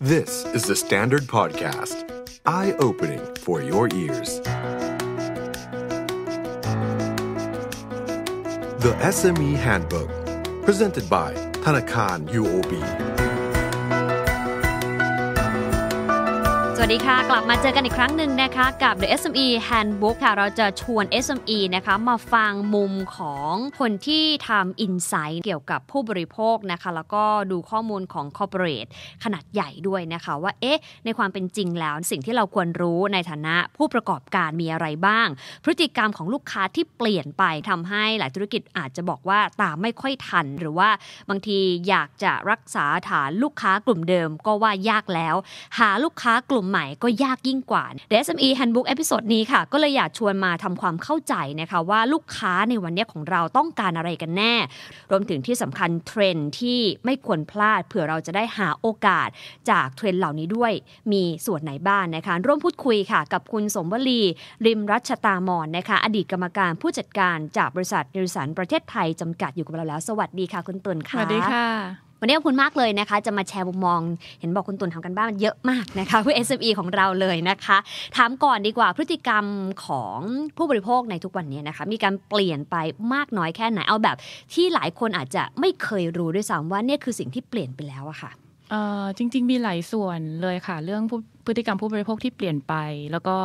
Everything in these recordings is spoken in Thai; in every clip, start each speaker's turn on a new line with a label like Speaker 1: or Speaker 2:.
Speaker 1: This is the Standard Podcast. Eye-opening for your ears. The SME Handbook, presented by ธนาคาร UOB. สวัสดีค่ะ กลับมาเจอกันอีกครั้งหนึ่งนะคะกับ The SME Handbook ค่ะเราจะชวน SME นะคะมาฟังมุมของ คนที่ทำอินไซต์เกี่ยวกับผู้บริโภคนะคะแล้วก็ดูข้อมูลของคอร์เป a t e ขนาดใหญ่ด้วยนะคะว่าเอ๊ะในความเป็นจริงแล้วสิ่งที่เราควรรู้ในฐานะผู้ประกอบการมีอะไรบ้าง พฤติกรรมของลูกค้าที่เปลี่ยนไปทำให้หลายธุรกิจอาจจะบอกว่าตามไม่ค่อยทัน หรือว่าบางทีอยากจะรักษาฐานลูกค้ากลุ่มเดิม ก็ว่ายากแล้ว หาลูกค้ากลุ่มมใหม่ก็ยากยิ่งกว่า SME Handbook เอพิโซดนี้ค่ะก็เลยอยากชวนมาทำความเข้าใจนะคะ ว่าลูกค้าในวันนี้ของเราต้องการอะไรกันแน่ รวมถึงที่สำคัญเทรนที่ไม่ควรพลาดเผื่อเราจะได้หาโอกาสจากเทรนเหล่านี้ด้วยมีส่วนไหนบ้างนนะคะ ร่วมพูดคุยค่ะกับคุณสมวลีริมรัชตามอนนะคะ อดีตกรรมการผู้จัดการจากบริษัทดิรสันประเทศไทยจำกัดอยู่กับเราแล้ว สวัสดีค่ะ คุณตุลค่ะสวัสดีค่ะวันนี้ขอบคุณมากเลยนะคะจะมาแชร์มุมมอง เห็นบอกคุณตุนทำกันบ้านเยอะมากนะคะเู้เอ SME ของเราเลยนะคะ ถามก่อนดีกว่า พฤติกรรมของผู้บริโภคในทุกวันนี้นะคะมีการเปลี่ยนไปมากน้อยแค่ไหนเอาแบบที่หลายคนอาจจะไม่เคยรู้ด้วยซ้ำว่าเนี่ยคือสิ่งที่เปลี่ยนไปแล้วอะค่ะจริงๆมีหลายส่วนเลยค่ะเรื่องพฤติกรรมผู้บริโภคที่เปลี่ยน
Speaker 2: ไปแล้วก็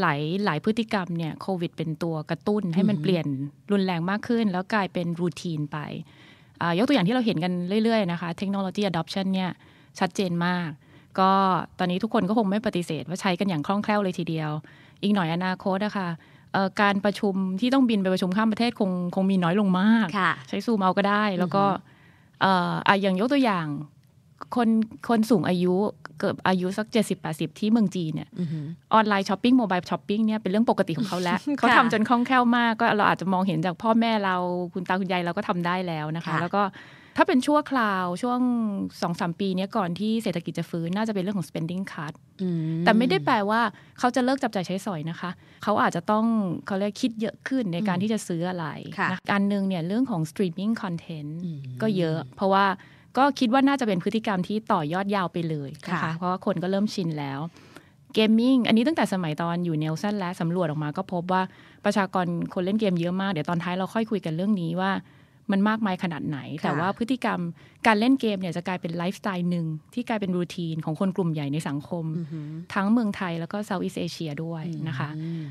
Speaker 2: หลายหลายพฤติกรรมเนี่ยโควิดเป็นตัวกระตุ้น ให้มันเปลี่ยนรุนแรงมากขึ้น แล้วกลายเป็นรูทีนไปยกตัวอย่างที่เราเห็นกันเรื่อย ๆ นะคะเทคโนโลยี adoption เนี่ย ชัดเจนมาก ก็ตอนนี้ทุกคนก็คงไม่ปฏิเสธว่าใช้กันอย่างคล่องแคล่วเลยทีเดียว อีกหน่อยอนาคตนะคะการประชุมที่ต้องบินไปประชุมข้ามประเทศคงคงมีน้อยลงมากใช้ซูมเอาก็ได้ แล้วก็อย่างยกตัวอย่างคนคนสูงอายุเกือบอายุสัก70 80 ที่เมืองจีนเนี่ยออนไลน์ช้อปปิ้ง โมบายช้อปปิ้งเนี่ยเป็นเรื่องปกติของเขาแล้วเขาทำจนคล่องแคล่วมาก ก็เราอาจจะมองเห็นจากพ่อแม่เรา คุณตาคุณยายเราก็ทำได้แล้วนะคะ แล้วก็ถ้าเป็นชั่วคราว ช่วงสองสามปีนี้ก่อนที่เศรษฐกิจจะฟื้นน่าจะเป็นเรื่องของ spending cut แต่ไม่ได้แปลว่าเขาจะเลิกจับจ่ายใช้สอยนะคะเขาอาจจะต้องเขาเรียกคิดเยอะขึ้นในการที่จะซื้ออะไรการหนึ่งเนี่ยเรื่องของ streaming content ก็เยอะ เพราะว่าก็คิดว่าน่าจะเป็นพฤติกรรมที่ต่อยอดยาวไปเลยนะคะเพราะว่าคนก็เริ่มชินแล้วเกมมิ่งอันนี้ตั้งแต่สมัยตอนอยู่เนลสันและสำรวจออกมาก็พบว่าประชากรคนเล่นเกมเยอะมาก เดี๋ยวตอนท้ายเราค่อยคุยกันเรื่องนี้ว่ามันมากมายขนาดไหน แต่ว่าพฤติกรรมการเล่นเกมเนี่ยจะกลายเป็นไลฟ์สไตล์หนึ่งที่กลายเป็นรูทีนของคนกลุ่มใหญ่ในสังคม ทั้งเมืองไทย แล้วก็เซาท์อีสเอเชียด้วยนะคะ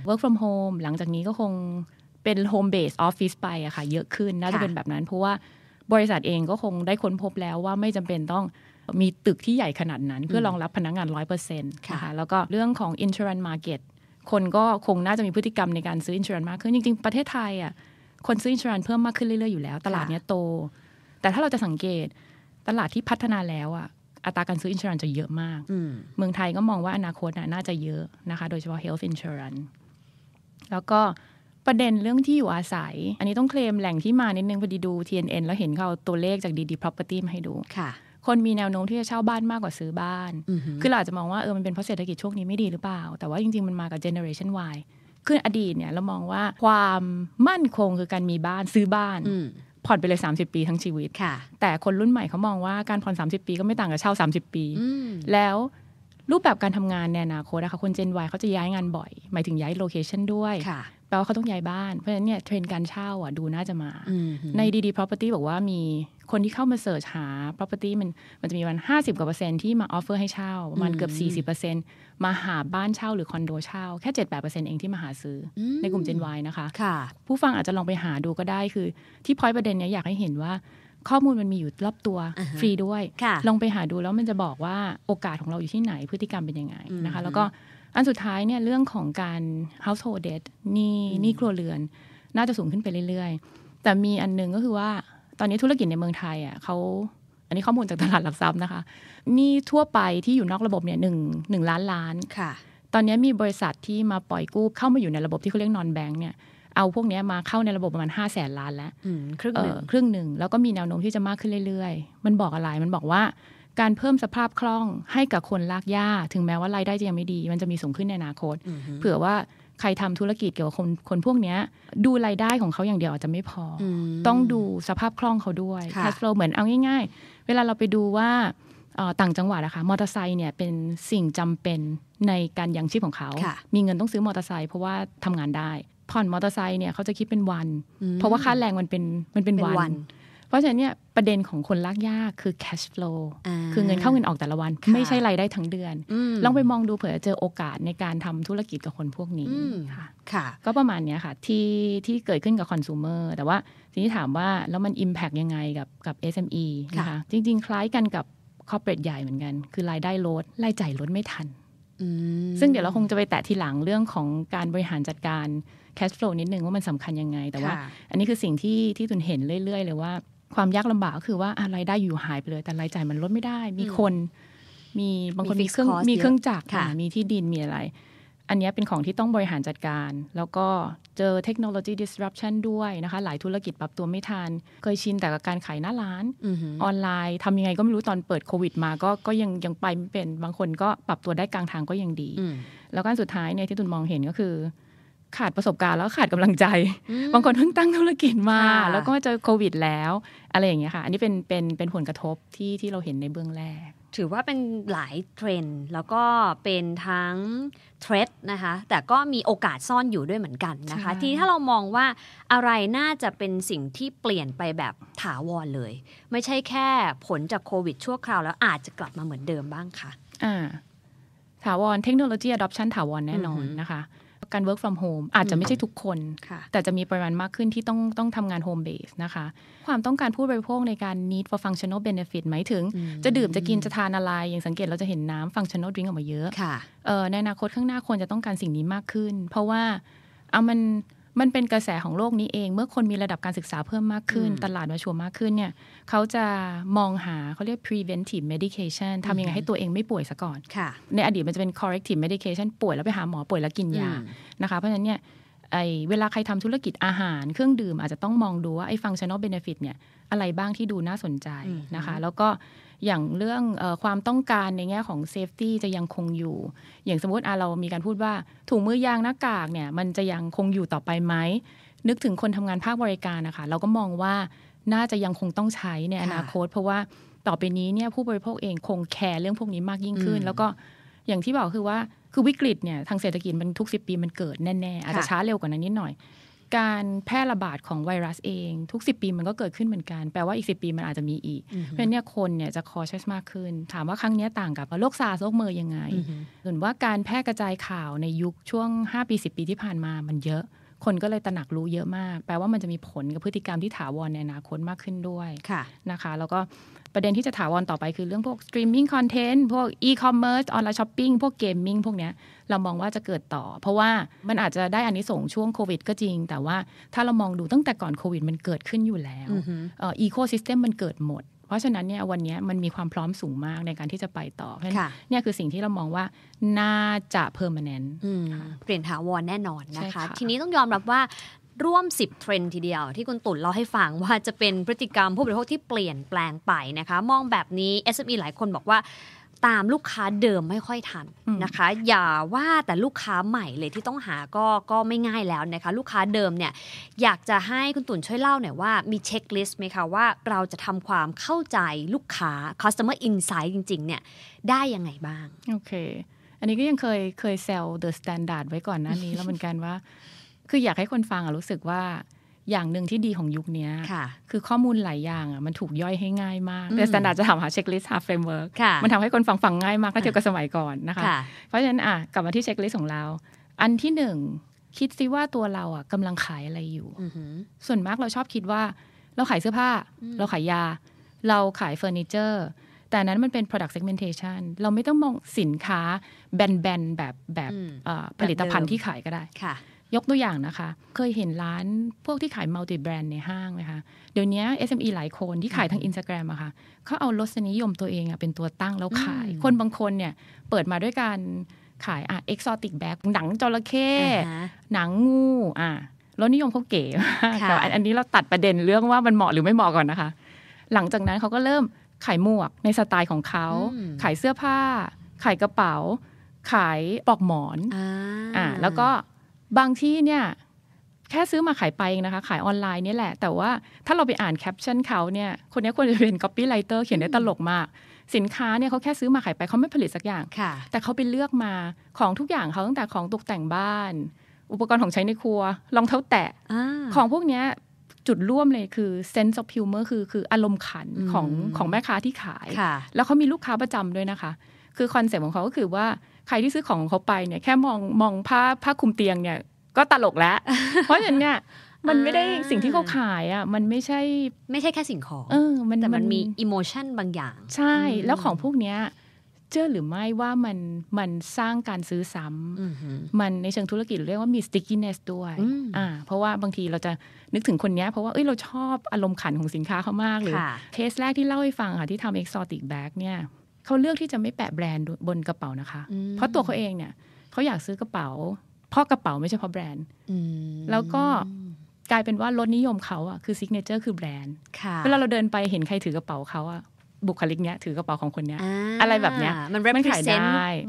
Speaker 2: work from home หลังจากนี้ก็คงเป็น home base office ไปอะค่ะ เยอะขึ้นน่าจะเป็นแบบนั้น เพราะว่าบริษัทเองก็คงได้ค้นพบแล้วว่าไม่จำเป็นต้องมีตึกที่ใหญ่ขนาดนั้น เพื่อรองรับพนักงงาน 100%นะคะแล้วก็เรื่องของ insurance market คนก็คงน่าจะมีพฤติกรรมในการซื้อ insurance มากขึ้นจริง ๆประเทศไทยอ่ะคนซื้อ insurance เพิ่มมากขึ้นเรื่อย ๆ อยู่แล้ว ตลาดเนี้ยโต แต่ถ้าเราจะสังเกตตลาดที่พัฒนาแล้วอ่ะอัตราการซื้อ insurance จะเยอะมากเมืองไทยก็มองว่าอนาคตน่าจะเยอะนะคะโดยเฉพาะ health insurance แล้วก็ประเด็นเรื่องที่อยู่อาศัย อันนี้ต้องเคลมแหล่งที่มานิดนึง พอดีดู TNN แล้วเห็นเขาตัวเลขจากดีดี Property มาให้ดูค่ะ คนมีแนวโน้มที่จะเช่าบ้านมากกว่าซื้อบ้าน คือเราอาจจะมองว่าเออมันเป็นเพราะเศรษฐกิจช่วงนี้ไม่ดีหรือเปล่า แต่ว่าจริงๆ มันมากับเจเนอเรชัน Y คืออดีตเนี่ยเรามองว่าความมั่นคงคือการมีบ้านซื้อบ้านผ่อนไปเลย30ปีทั้งชีวิตแต่คนรุ่นใหม่เขามองว่าการผ่อน30ปีก็ไม่ต่างกับเช่า30ปี แล้วรูปแบบการทำงานในอนาคตนะคะคนเจนวายเขาจะย้ายงานบ่อย หมายถึงย้ายโลเคชันด้วยแปลว่าเขาต้องย้ายบ้านเพราะฉะนั้นเนี่ยเทรนการเช่าอ่ะดูน่าจะมา ในดีดี property บอกว่ามีคนที่เข้ามาเสิร์ชหา property มันมันจะมีวัน50กว่าเปอร์เซ็นต์ที่มาออฟเฟอร์ให้เช่าประมาณเกือบ 40เปอร์เซ็นต์มาหาบ้านเช่าหรือคอนโดเช่า แค่ 7 8เปอร์เซ็นต์เองที่มาหาซื้อในกลุ่ม Gen Y นะคะผู้ฟังอาจจะลองไปหาดูก็ได้ คือ ที่พอยประเด็นเนี้ยอยากให้เห็นว่าข้อมูลมันมีอยู่รอบตัวฟรีด้วย ลองไปหาดูแล้วมันจะบอกว่าโอกาสของเราอยู่ที่ไหนพฤติกรรมเป็นยังไงนะคะ แล้วก็อันสุดท้ายเนี่ยเรื่องของการ household debt นี่นี่ครัวเรือน น่าจะสูงขึ้นไปเรื่อยๆ แต่มีอันนึงก็คือว่าตอนนี้ธุรกิจในเมืองไทยอ่ะเขาอันนี้ข้อมูลจากตลาดหลักทรัพย์นะคะ นี่ทั่วไปที่อยู่นอกระบบเนี่ยหนึ่งหนึ่งล้านล้านค่ะตอนนี้มีบริษัทที่มาปล่อยกู้เข้ามาอยู่ในระบบที่เขาเรียกนอนแบงค์เนี่ยเอาพวกนี้มาเข้าในระบบประมาณ5้าแสนล้านแล้วครึ่งหนึ่งครึ่งหนึ่งแล้วก็มีแนวโน้มที่จะมากขึ้นเรื่อย ๆ มันบอกอะไร มันบอกว่าการเพิ่มสภาพคล่องให้กับคนลากหญ้า ถึงแม้ว่ารายได้จะยังไม่ดี มันจะมีสูงขึ้นในอนาคต เผื่อว่าใครทำธุรกิจเกี่ยวกับคนคนพวกนี้ดูรายได้ของเขาอย่างเดียวอาจจะไม่พออต้องดูสภาพคล่องเขาด้วย cash f l ล w เหมือนเอาง่าย ๆ เวลาเราไปดูว่าต่างจังหวัดนะคะมอเตอร์ไซค์เนี่ยเป็นสิ่งจำเป็นในการยังชีพของเขา มีเงินต้องซื้อมอเตอร์ไซค์เพราะว่าทำงานได้ผ่อนมอเตอร์ไซค์เนี่ยเขาจะคิดเป็นวัน เพราะว่าค่าแรงมันเป็นมันเป็นวัน เพราะฉะนั้นเนี่ยประเด็นของคนลักยากคือ cash flow คือเงินเข้าเงินออกแต่ละวัน ไม่ใช่รายได้ทั้งเดือน ลองไปมองดูเผื่อเจอโอกาสในการทำธุรกิจกับคนพวกนี้ค่ะ ก็ประมาณเนี้ยค่ะที่ที่เกิดขึ้นกับคอน sumer แต่ว่า ทีนี้ถามว่าแล้วมัน impact ยังไงกับกับ SME นะคะจริงๆคล้ายกันกับคอร์เปรสใหญ่เหมือนกัน คือรายได้ลดรายจ่ายลดไม่ทันซึ่งเดี๋ยวเราคงจะไปแตะทีหลังเรื่องของการบริหารจัดการแคชฟลูนิดนึงว่ามันสำคัญยังไง แต่ว่าอันนี้คือสิ่งที่ที่ตุนเห็นเรื่อยๆ เลย ว่าความยากลำบากก็คือว่าอะไรได้อยู่หายไปเลย แต่รายจ่ายมันลดไม่ได้ มีคน มีบางคนมีเครื่องมีเครื่องจักรมีที่ดินมีอะไร อันนี้เป็นของที่ต้องบริหารจัดการ แล้วก็เจอเทคโนโลยี disruption ด้วยนะคะ หลายธุรกิจปรับตัวไม่ทันเคยชินแต่กับการขายหน้าร้านออนไลน์ทำยังไงก็ไม่รู้ตอนเปิดโควิดมาก็ก็ยังยังไปไม่เป็นบางคนก็ปรับตัวได้กลางทางก็ยังดีแล้วกรสุดท้ายเนี่ยที่ตุนมองเห็นก็คือขาดประสบการณ์แล้วขาดกำลังใจ บางคนเพิ่งตั้งธุรกิจมา แล้วก็เจอโควิด แล้วอะไรอย่างเงี้ยค่ะ อันนี้เป็นเป็นเป็นผลกระทบที่ที่เราเห็น
Speaker 1: ในเบื้องแรก ถือว่าเป็นหลายเทรนด์แล้วก็เป็นทั้ง เทรดนะคะ แต่ก็มีโอกาสซ่อนอยู่ด้วยเหมือนกันนะคะ ที่ถ้าเรามองว่าอะไรน่าจะเป็นสิ่งที่เปลี่ยนไปแบบถาวรเลย ไม่ใช่แค่ผลจากโควิดชั่วคราวแล้วอาจจะกลับมาเหมือนเดิมบ้างค่ะ
Speaker 2: อ่า ถาวร เทคโนโลยี adoption ถาวรแน่นอนนะคะการ work from home อาจจะไม่ใช่ทุกคน แต่จะมีปริมาณมากขึ้นที่ต้องต้องทำงาน home base นะคะ ความต้องการผู้บริโภคในการ need for functional benefit หมายถึง จะดื่มจะกินจะทานอะไร อย่างสังเกตเราจะเห็นน้ำ functional drink ออกมาเยอะ ในอนาคตข้างหน้าควรจะต้องการสิ่งนี้มากขึ้น เพราะว่า เอามันมันเป็นกระแสของโลกนี้เองเมื่อคนมีระดับการศึกษาเพิ่มมากขึ้นตลาดมาชัวร์มากขึ้นเนี่ยเขาจะมองหาเขาเรียก preventive medication ทำยังไงให้ตัวเองไม่ป่วยซะก่อนในอดีตมันจะเป็น corrective medication ป่วยแล้วไปหาหมอป่วยแล้วกินยานะคะเพราะฉะนั้นเนี่ยไอเวลาใครทำธุรกิจอาหาร เครื่องดื่มอาจจะต้องมองดูว่าไอ้ฟังชั่นอลเบเนฟิตเนี่ย อะไรบ้างที่ดูน่าสนใจนะคะ แล้วก็อย่างเรื่องอความต้องการในแง่ของเซฟตี้จะยังคงอยู่อย่างสมมติเรามีการพูดว่าถุงมือยางหน้ากากเนี่ยมันจะยังคงอยู่ต่อไปไหม นึกถึงคนทำงานภาคบริการนะคะเราก็มองว่าน่าจะยังคงต้องใช้ในอนาคต เพราะว่าต่อไปนี้เนี่ยผู้บริโภคเองคงแคร์เรื่องพวกนี้มากยิ่งขึ้น แล้วก็อย่างที่บอกคือว่าคือวิกฤตเนี่ยทางเศรษฐกิจมันทุกสิบปีมันเกิดแน่ๆอาจจะช้าเร็วกว่านั้นนิดหน่อยการแพร่ระบาดของไวรัสเอง ทุก10ปีมันก็เกิดขึ้นเหมือนกัน แปลว่าอีก10ปีมันอาจจะมีอีก เพราะฉะนั้นเนี่ยคนเนี่ยจะคอเชสมากขึ้น ถามว่าครั้งนี้ต่างกับโรคซาร์โรคเมอร์ยังไงส่วนว่าการแพร่กระจายข่าวในยุคช่วง 5 ปี 10 ปีที่ผ่านมามันเยอะ คนก็เลยตระหนักรู้เยอะมาก แปลว่ามันจะมีผลกับพฤติกรรมที่ถาวรในอนาคตมากขึ้นด้วยะนะคะ แล้วก็ประเด็นที่จะถาวรต่อไปคือเรื่องพวกสตรีมมิ่งคอนเทนต์พวกอีคอมเมิร์ซออนไลน์ช้อปปิ้งพวกเกมมิ่งพวกเนี้ยเรามองว่าจะเกิดต่อ เพราะว่ามันอาจจะได้อันนี้ส่งช่วงโควิดก็จริง แต่ว่าถ้าเรามองดูตั้งแต่ก่อนโควิด มันเกิดขึ้นอยู่แล้วอีโคซิสเต็มมันเกิดหมด เพราะฉะนั้นเนี่ยวันนี้มันมีความพร้อมสูงมากในการที่จะไปต่อเพราะเนี่ยคือสิ่งที่เรามองว่าน่าจะเพิ่มมานแน่น
Speaker 1: เปลี่ยนถาวรแน่นอนนะคะทีนี้ต้องยอมรับว่าร่วม 10 เทรนด์ทีเดียว ที่คุณตุ่นเล่าให้ฟังว่าจะเป็นพฤติกรรมผู้บริโภคที่เปลี่ยนแปลงไปนะคะ มองแบบนี้ SME หลายคนบอกว่าตามลูกค้าเดิมไม่ค่อยทันนะคะ อย่าว่าแต่ลูกค้าใหม่เลยที่ต้องหาก็ก็ไม่ง่ายแล้วนะคะ ลูกค้าเดิมเนี่ยอยากจะให้คุณตุ่นช่วยเล่าหน่อยว่ามีเช็คลิสต์ไหมคะ ว่าเราจะทำความเข้าใจลูกค้า customer insight จริงๆ เนี่ยได้ยังไงบ้างโอเค อันนี้ก็ยังเคยเคยเซลล์เดอ
Speaker 2: ะสแตนดาร์ดไว้ก่อนหน้านี้แล้วเหมือนกันว่าคือ อยากให้คนฟังรู้สึกว่าอย่างหนึ่งที่ดีของยุคนี้คือข้อมูลหลายอย่างอ่ะมันถูกย่อยให้ง่ายมากแต่สแตนดาร์ดจะถามหาเช็คลิสต์หาเฟรมเวิร์กมันทำให้คนฟังฟังง่ายมากก็เทียบกับสมัยก่อนนะคะ เพราะฉะนั้นอ่ะกลับมาที่เช็คลิสต์ของเรา อันที่หนึ่ง คิดซิว่าตัวเราอ่ะกำลังขายอะไรอยู่ ส่วนมากเราชอบคิดว่า เราขายเสื้อผ้าเราขายยา เราขายเฟอร์นิเจอร์แต่นั้นมันเป็น product segmentation เราไม่ต้องมองสินค้าแบนๆแบบแบบ
Speaker 1: ผลิตภัณฑ์ที่ขายก็ได้
Speaker 2: ยกตัวอย่างนะคะ เคยเห็นร้านพวกที่ขายมัลติแบรนด์ในห้างไหมคะเดี๋ยวนี้ SME หลายคนที่ขายทางอินสตาแกรมอะคะ่ะเขาเอารสนิยมตัวเองอะเป็นตัวตั้งแล้วขาย คนบางคนเนี่ยเปิดมาด้วยการขายอ่ะเอกซอติกแบ็กหนังจระเข้หนังงูอ่ะรสนิยมเขาเก๋แต่อันนี้เราตัดประเด็นเรื่องว่ามันเหมาะหรือไม่เหมาะก่อนนะคะ หลังจากนั้นเขาก็เริ่ม ขายหมวกในสไตล์ของเขาขายเสื้อผ้าขายกระเป๋า ขายปลอกหมอนอ่าแล้วก็บางที่เนี่ย แค่ซื้อมาขายไปเองนะคะ ขายออนไลน์นี่แหละ แต่ว่าถ้าเราไปอ่านแคปชั่นเขาเนี่ย คนนี้ควรจะเป็นก๊อปปี้ไรเตอร์เขียนได้ตลกมาก สินค้าเนี่ยเขาแค่ซื้อมาขายไปเขาไม่ผลิตสักอย่างแต่เขาไปเลือกมาของทุกอย่างเขาตั้งแต่ของตกแต่งบ้าน อุปกรณ์ของใช้ในครัวรองเท้าแตะอของพวกนี้จุดร่วมเลยคือ sense of humor คือคืออารมณ์ขันของของแม่ค้าที่ขายแล้วเขามีลูกค้าประจำด้วยนะคะ คือคอนเซ็ปต์ของเขาก็คือว่าใครที่ซื้อของเขาไปเนี่ยแค่มองมองผ้าผ้าคลุมเตียงเนี่ยก็ตลกแล้ว เพราะฉะนั้นเนี่ยมันไม่ได้สิ่งที่เขาขายอ่ะมันไม่ใช่ไม่ใช่แค่สิ่งของเออมันแต่มันมีอิโมชันบางอย่าง ใช่แล้วของพวกเนี้ยเชื่อหรือไม่ว่ามันมันสร้างการซื้อซ้ำมันในเชิงธุรกิจเรียกว่ามี stickiness ด้วยอ่า เพราะว่าบางทีเราจะนึกถึงคนนี้เพราะว่าเอ้ยเราชอบอารมณ์ขันของสินค้าเขามากหรือเคสแรกที่เล่าให้ฟังค่ะที่ทำ exotic bag เนี่ยเขาเลือกที่จะไม่แปะแบรนด์บนกระเป๋านะคะ เพราะตัวเขาเองเนี่ย เขาอยากซื้อกระเป๋าเพราะกระเป๋าไม่ใช่เพราะแบรนด์ แล้วก็กลายเป็นว่ารถนิยมเขาอ่ะคือซิกเนเจอร์คือแบรนด์เวลาเราเดินไปเห็นใครถือกระเป๋าเขาอ่ะบุคลิกเนี้ย ถือกระเป๋าของคนเนี้ยอ
Speaker 1: อะไรแบบเนี้ยมันมันขายได้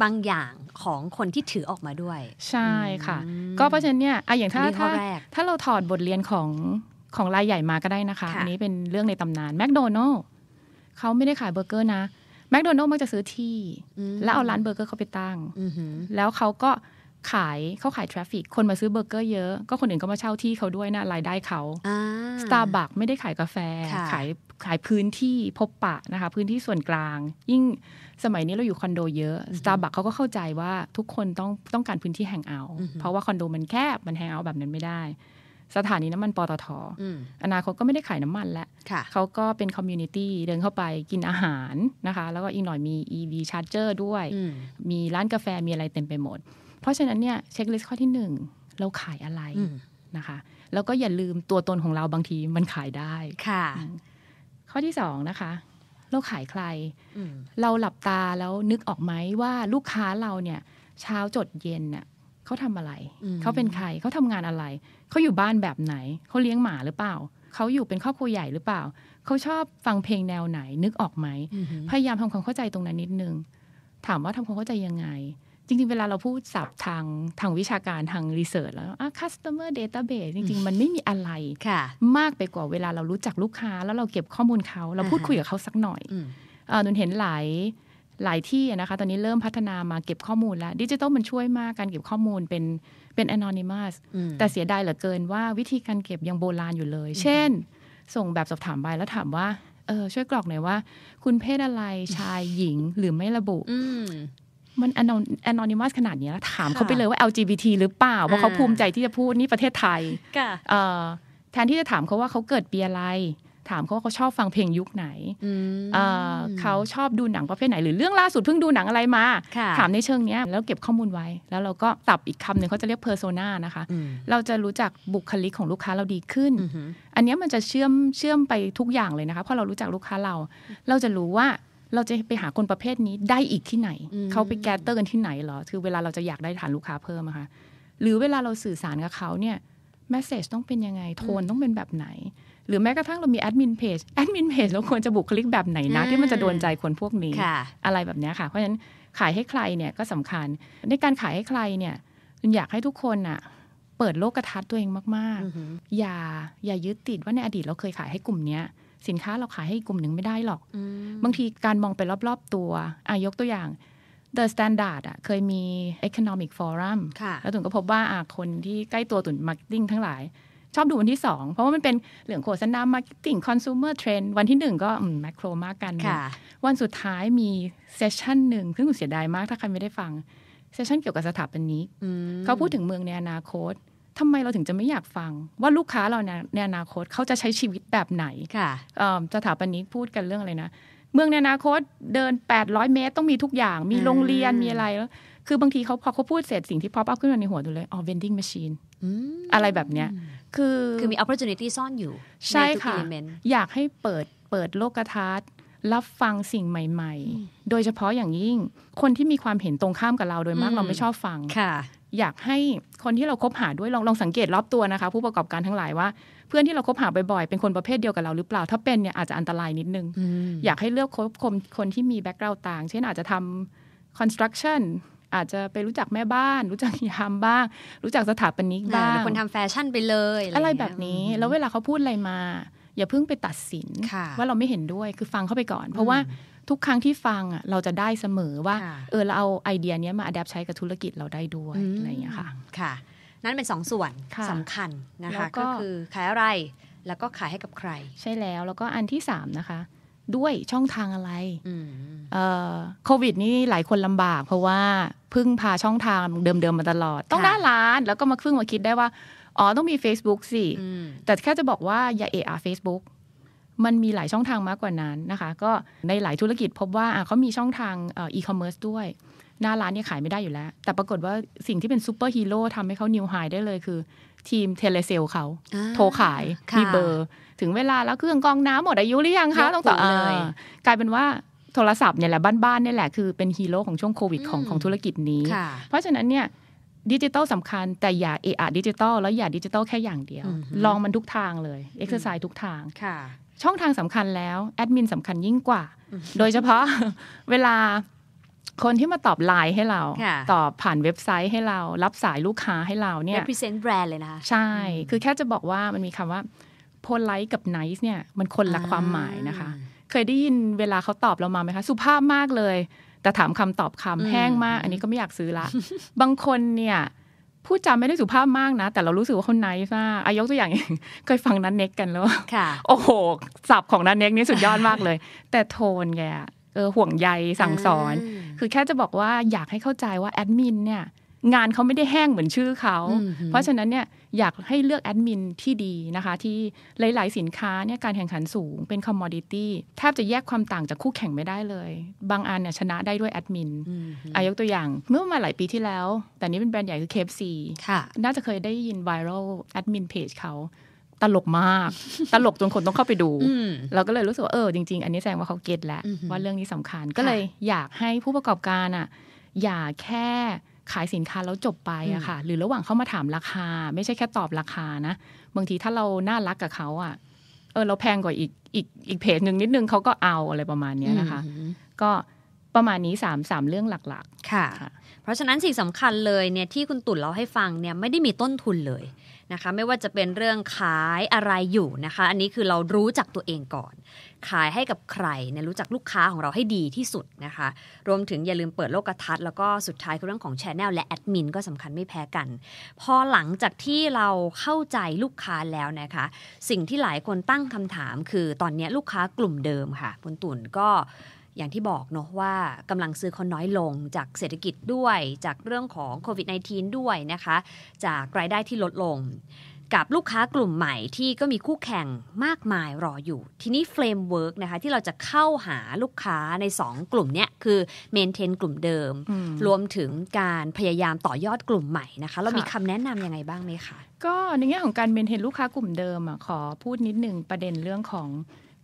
Speaker 1: บางอย่างของคนที่ถือออกมาด้วย
Speaker 2: ใช่ค่ะ ก็เพราะฉะนั้นเนี่ยอะอย่างถ้าถ้าถ้าเราถอดบทเรียนของของรายใหญ่มาก็ได้นะคะอันนี้เป็นเรื่องในตำนานแมคโดนัลล์เขาไม่ได้ขายเบอร์เกอร์นะแมคโดนัลล์มักจะซื้อที่ แล้วเอาร้านเบอร์เกอร์เขาไปตั้งแล้วเขาก็ขายเขาขายทราฟฟิกคนมาซื้อเบอร์เกอร์เยอะก็คนอื่นก็มาเช่าที่เขาด้วยนะรายได้เขาสตาร์บัคไม่ได้ขายกาแฟขายขายพื้นที่พบปะนะคะ พื้นที่ส่วนกลาง ยิ่งสมัยนี้เราอยู่คอนโดเยอะสตาร์บัคเขาก็เข้าใจว่าทุกคนต้องต้องการพื้นที่แห่งเอาเพราะว่าคอนโดมันแคบมันแห่งเอาแบบนั้นไม่ได้สถานีน้ำมันปตทออนาคตก็ไม่ได้ขายน้ำมันแล้วเขาก็เป็นคอมมูนิตี้เดินเข้าไปกินอาหารนะคะ แล้วก็อีกหน่อยมี EV Charger ด้วย มีร้านกาแฟมีอะไรเต็มไปหมด เพราะฉะนั้นเนี่ยเช็คลิสต์ข้อที่หนึ่งเราขายอะไรนะคะ แล้วก็อย่าลืมตัวตนของเราบางทีมันขายได้ค่ะ ข้อที่สองนะคะเราขายใคร เราหลับตาแล้วนึกออกไหมว่าลูกค้าเราเนี่ยเช้าจดเย็นเน่ยเขาทำอะไร เขาเป็นใครเขาทำงานอะไรเขาอยู่บ้านแบบไหน เขาเลี้ยงหมาหรือเปล่า เขาอยู่เป็นครอบครัวใหญ่หรือเปล่า เขาชอบฟังเพลงแนวไหน นึกออกไหม พยายามทำความเข้าใจตรงนั้นนิดนึง ถามว่าทำความเข้าใจยังไง จริง ๆ เวลาเราพูดศัพท์ทางทางวิชาการทางรีเสิร์ชแล้วอ่ะ customer database จริง ๆ มันไม่มีอะไรค่ะ มากไปกว่าเวลาเรารู้จักลูกค้า แล้วเราเก็บข้อมูลเขา เราพูดคุยกับเขาสักหน่อยอนุนเห็นหลายหลายที่นะคะ ตอนนี้เริ่มพัฒนามาเก็บข้อมูลแล้วดิจิตอลมันช่วยมากการเก็บข้อมูลเป็นเป็นแอนอนิมัสแต่เสียดายเหลือเกินว่าวิธีการเก็บยังโบราณอยู่เลย เช่น ส่งแบบสอบถามไปแล้วถามว่าเออช่วยกรอกหน่อยว่า คุณเพศอะไรชายหญิงหรือไม่ระบุมันแอนอนิมัสขนาดนี้แล้วถามเขาไปเลยว่า LGBT หรือเปล่า เพราะเขาภูมิใจที่จะพูดนี่ประเทศไทย แทนที่จะถามเขาว่าเขาเกิดปีอะไรถามเขาว่าเขาชอบฟังเพลงยุคไหน เขาชอบดูหนังประเภทไหน หรือเรื่องล่าสุดเพิ่งดูหนังอะไรมา ถามในเชิงนี้แล้วเก็บข้อมูลไว้ แล้วเราก็ตับอีกคำหนึ่งเขาจะเรียกเพอร์โซนานะคะ เราจะรู้จักบุคลิกของลูกค้าเราดีขึ้น อันนี้มันจะเชื่อมเชื่อมไปทุกอย่างเลยนะคะเพราะเรารู้จักลูกค้าเรา เราจะรู้ว่าเราจะไปหาคนประเภทนี้ได้อีกที่ไหนเขาไปแกเตอร์กันที่ไหนเหรอ คือเวลาเราจะอยากได้ฐานลูกค้าเพิ่มอะคะหรือเวลาเราสื่อสารกับเขาเนี่ยแมสเซจต้องเป็นยังไงโทนต้องเป็นแบบไหนหรือแม้กระทั่งเรามีแอดมินเพจแอดมินเพจเราควรจะบุคลิกแบบไหนนะ ที่มันจะโดนใจคนพวกนี้ อะไรแบบนี้ค่ะ เพราะฉะนั้นขายให้ใครเนี่ยก็สำคัญ ในการขายให้ใครเนี่ยคุณอยากให้ทุกคนอะเปิดโลกทัดนตัวเองมาก ๆ อย่าอย่ายึดติดว่าในอดีตเราเคยขายให้กลุ่มเนี้ยสินค้าเราขายให้กลุ่มหนึ่งไม่ได้หรอก บางทีการมองไปรอบๆตัวอายกตัวอย่าง The Standard อ่ะเคยมี Economic Forum แล้วตุนก็พบว่าคนที่ใกล้ตัวตุ่นมาร์เก็ตติ้งทั้งหลายชอบดูวันที่2เพราะว่ามันเป็นเรื่องโฆษณามาร์กติ้งคอน sumer trend วันที่1ก็แมคโครมากกัน วันสุดท้ายมีเซสชั่นหนึ่งซึ่งเสียดายมากถ้าใครไม่ได้ฟังเซสชั่นเกี่ยวกับสถาปนิกเขาพูดถึงเมืองในอนาคตทำไมเราถึงจะไม่อยากฟัง ว่าลูกค้าเราในอนาคต เขาจะใช้ชีวิตแบบไหนค่ะสถาปนิกพูดกันเรื่องอะไรนะเมืองในอนาคตเดิน800เมตรต้องมีทุกอย่างมีโรงเรียนมีอะไรแล้วคือบางทีเขาพอเขาพูดเสร็จสิ่งที่พอปั๊บขึ้นมาในหัวดูเลยอ๋อเวนดิ้งแมชชีนอะไรแบบเนี้ย
Speaker 1: คือคือมี opportunity ซ่อนอยู่ ใช่ค่ะ
Speaker 2: อยากให้เปิดเปิดโลกทัศน์รับฟังสิ่งใหม่ๆ โดยเฉพาะอย่างยิ่งคนที่มีความเห็นตรงข้ามกับเราโดยมากเราไม่ชอบฟังค่ะ อยากให้คนที่เราคบหาด้วยลองลองสังเกตรอบตัวนะคะผู้ประกอบการทั้งหลายว่า เพื่อนที่เราคบหาบ่อยๆเป็นคนประเภทเดียวกับเราหรือเปล่าถ้าเป็นเนี่ย อาจจะอันตรายนิดนึง อยากให้เลือกคบคนคนที่มีแบ็กกราวต่างเช่นอาจจะทำคอนสตรักชั่นอาจจะไปรู้จักแม่บ้าน รู้จักยามบ้าง รู้จักสถาปนิกบ้างคนทำแฟชั่นไป
Speaker 1: เลย อะไรแบบนี้ แล้ว
Speaker 2: เวลาเขาพูดอะไรมา อย่าเพิ่งไปตัดสิน ว่าเราไม่เห็นด้วยคือฟังเข้าไปก่อน เพราะว่าทุกครั้งที่ฟังอ่ะเราจะได้เสมอว่า เออเราเอาไอเดียนี้มาอัดแอปใช้กับธุรกิจเราได้ด้วยอะไรอย่างนี้ค่ะค่ะ
Speaker 1: นั่นเป็นสองส่วนสำคัญนะคะ ก็คือขายอะไร แล้ว
Speaker 2: ก็ขายให้กับใคร ใช่แล้วแล้วก็อันที่สามนะคะด้วยช่องทางอะไรโควิด นี่หลายคนลำบาก เพราะว่าพึ่งพาช่องทางเดิมๆมาตลอด ต้องหน้าร้าน แล้วก็มารึ่งมาคิดได้ว่า อ๋อต้องมี Facebook สิ แต่แค่จะบอกว่าอย่าเอะอะ Facebook มันมีหลายช่องทางมากกว่านั้นนะคะ ก็ในหลายธุรกิจพบว่าเขามีช่องทางอีคอมเมิร์ซด้วย หน้าร้านเนี่ยขายไม่ได้อยู่แล้ว แต่ปรากฏว่าสิ่งที่เป็นซูเปอร์ฮีโร่ทำให้เขานิวไฮได้เลยคือทีมเทเลเซลเขาโทรขายมีเบอร์ถึงเวลาแล้วเครื่องกองน้ำหมดอายุหรือยังคะต้องต่อเลยกลายเป็นว่าโทรศัพท์เนี่ยแหละ บ้านๆเนี่ยแหละคือเป็นฮีโร่ของช่วงโควิดของของธุรกิจนี้ เพราะฉะนั้นเนี่ย ดิจิตอลสำคัญแต่อย่าเอะอะ ดิจิตอลแล้วอย่าดิจิตอลแค่อย่างเดียว ลองมันทุกทางเลยเอ็กซ์ไซส์ทุกทางช่องทางสำคัญแล้วแอดมินสำคัญยิ่งกว่า โดยเฉพาะเวลาคนที่มาตอบไลน์ให้เราตอบผ่านเว็บไซต์ให้เรา รับสายลูกค้าให้เราเนี่ย represent brand เลยนะคะใช่ คือแค่จะบอกว่ามันมีคำว่าพลไลท์กับไนซ์เนี่ยมันคนละความหมายนะคะ เคยได้ยินเวลาเขาตอบเรามาไหมคะ สุภาพมากเลย แต่ถามคำตอบคำแห้งมาก อันนี้ก็ไม่อยากซื้อละ บางคนเนี่ยพูดจาไม่ได้สุภาพมากนะ แต่เรารู้สึกว่าคนไนซ์มากอายกตัวอย่างเคยฟังนันเน็กกันแล้วโอ้โหสับของนันเน็กนี่สุดยอดมากเลย แต่โทนแกเออห่วงใยสั่งสอน คือแค่จะบอกว่าอยากให้เข้าใจว่าแอดมินเนี่ยงานเขาไม่ได้แห้งเหมือนชื่อเขาเพราะฉะนั้นเนี่ยอยากให้เลือกแอดมินที่ดีนะคะ ที่หลาย ๆสินค้าเนี่ยการแข่งขันสูงเป็นคอมมอดิตี้แทบจะแยกความต่างจากคู่แข่งไม่ได้เลย บางอันเนี่ยชนะได้ด้วยแอดมินอายกตัวอย่างเมื่อมาหลายปีที่แล้ว แต่นี้เป็นแบรนด์ใหญ่คือเคค่ะ น่าจะเคยได้ยินไวรัลแอดมินเพจเขา ตลกมาก ตลกจนคนต้องเข้าไปดู เราก็เลยรู้สึกว่าเออจริงๆ อันนี้แสดงว่าเขาเก็ตแล้วว่าเรื่องนี้สำคัญก็เลยอยากให้ผู้ประกอบการอ่ะอย่าแค่ขายสินค้าแล้วจบไปอะค่ะ หรือระหว่างเขามาถามราคา ไม่ใช่แค่ตอบราคานะบางทีถ้าเราน่ารักกับเขาอะเออเราแพงกว่าอีกอีกอีกเพจหนึ่งนิดนึงเขาก็เอาอะไรประมาณนี้นะคะ ก็ประ
Speaker 1: มาณนี้3ามสามเรื่องหลักๆ ค่ะ เพราะฉะนั้นสิ่งสำคัญเลยเนี่ยที่คุณตุ่นเราให้ฟังเนี่ยไม่ได้มีต้นทุนเลยนะคะ ไม่ว่าจะเป็นเรื่อง ขายอะไรอยู่นะคะ อันนี้คือเรารู้จักตัวเองก่อนขายให้กับใครเนี่ยรู้จักลูกค้าของเราให้ดีที่สุดนะคะ รวมถึงอย่าลืมเปิดโลกทัศน์แล้วก็สุดท้ายคือเรื่องของแชนแนลและแอดมินก็สำคัญไม่แพ้กัน พอหลังจากที่เราเข้าใจลูกค้าแล้วนะคะ สิ่งที่หลายคนตั้งคำถามคือตอนนี้ลูกค้ากลุ่มเดิมค่ะคุณตุ่นก็อย่างที่บอกเนาะว่ากำลังซื้อคนน้อยลงจากเศรษฐกิจด้วยจากเรื่องของโควิด -19 ด้วยนะคะ จากรายได้ที่ลดลงกับลูกค้ากลุ่มใหม่ที่ก็มีคู่แข่งมากมายรออยู่ ทีนี้เฟรมเวิร์กนะคะ ที่เราจะเข้าหาลูกค้าใน2กลุ่มเนี้ยคือเมนเทนกลุ่มเดิม รวมถึงการพยายามต่อยอดกลุ่มใหม่นะคะ เรามีคำแนะนำยังไงบ้างไหมคะ
Speaker 2: ก็ในแง่ของการเมนเทนลูกค้ากลุ่มเดิมอ่ะขอพูดนิดหนึ่งประเด็นเรื่องของ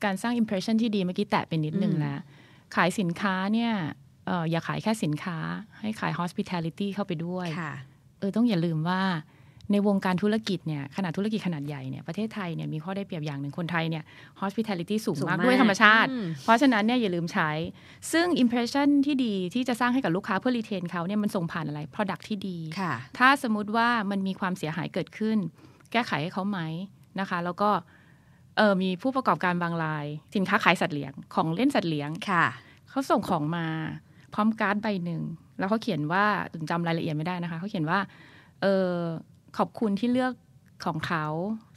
Speaker 2: การสร้างอิมเพรสชันที่ดี เมื่อกี้แตะไปนิดหนึ่งแล้วขายสินค้าเนี่ยอย่าขายแค่สินค้า ให้ขาย hospitality เข้าไปด้วยเออต้องอย่าลืมว่าในวงการธุรกิจเนี่ยขนาดธุรกิจ ขนาดใหญ่เนี่ยประเทศไทยเนี่ยมีข้อได้เปรียบอย่างหนึ่งคนไทยเนี่ย hospitality สูงมากด้วยธรรมชาติ เพราะฉะนั้นเนี่ยอย่าลืมใช้ ซึ่ง impression ที่ดีที่จะสร้างให้กับลูกค้า เพื่อรีเทนเขาเนี่ยมันส่งผ่านอะไร product ที่ดี ถ้าสมมติว่ามันมีความเสียหายเกิดขึ้น แก้ไขให้เขาไหมนะคะ แล้วก็เออมีผู้ประกอบการบางรายสินค้าขายสัตว์เลี้ยงของเล่นสัตว์เลี้ยงค่ะเขาส่งของมา พร้อมการ์ดใบหนึ่งแล้วเขาเขียนว่าจำรายละเอียดไม่ได้นะคะเขาเขียนว่าเออขอบคุณที่เลือกของเขา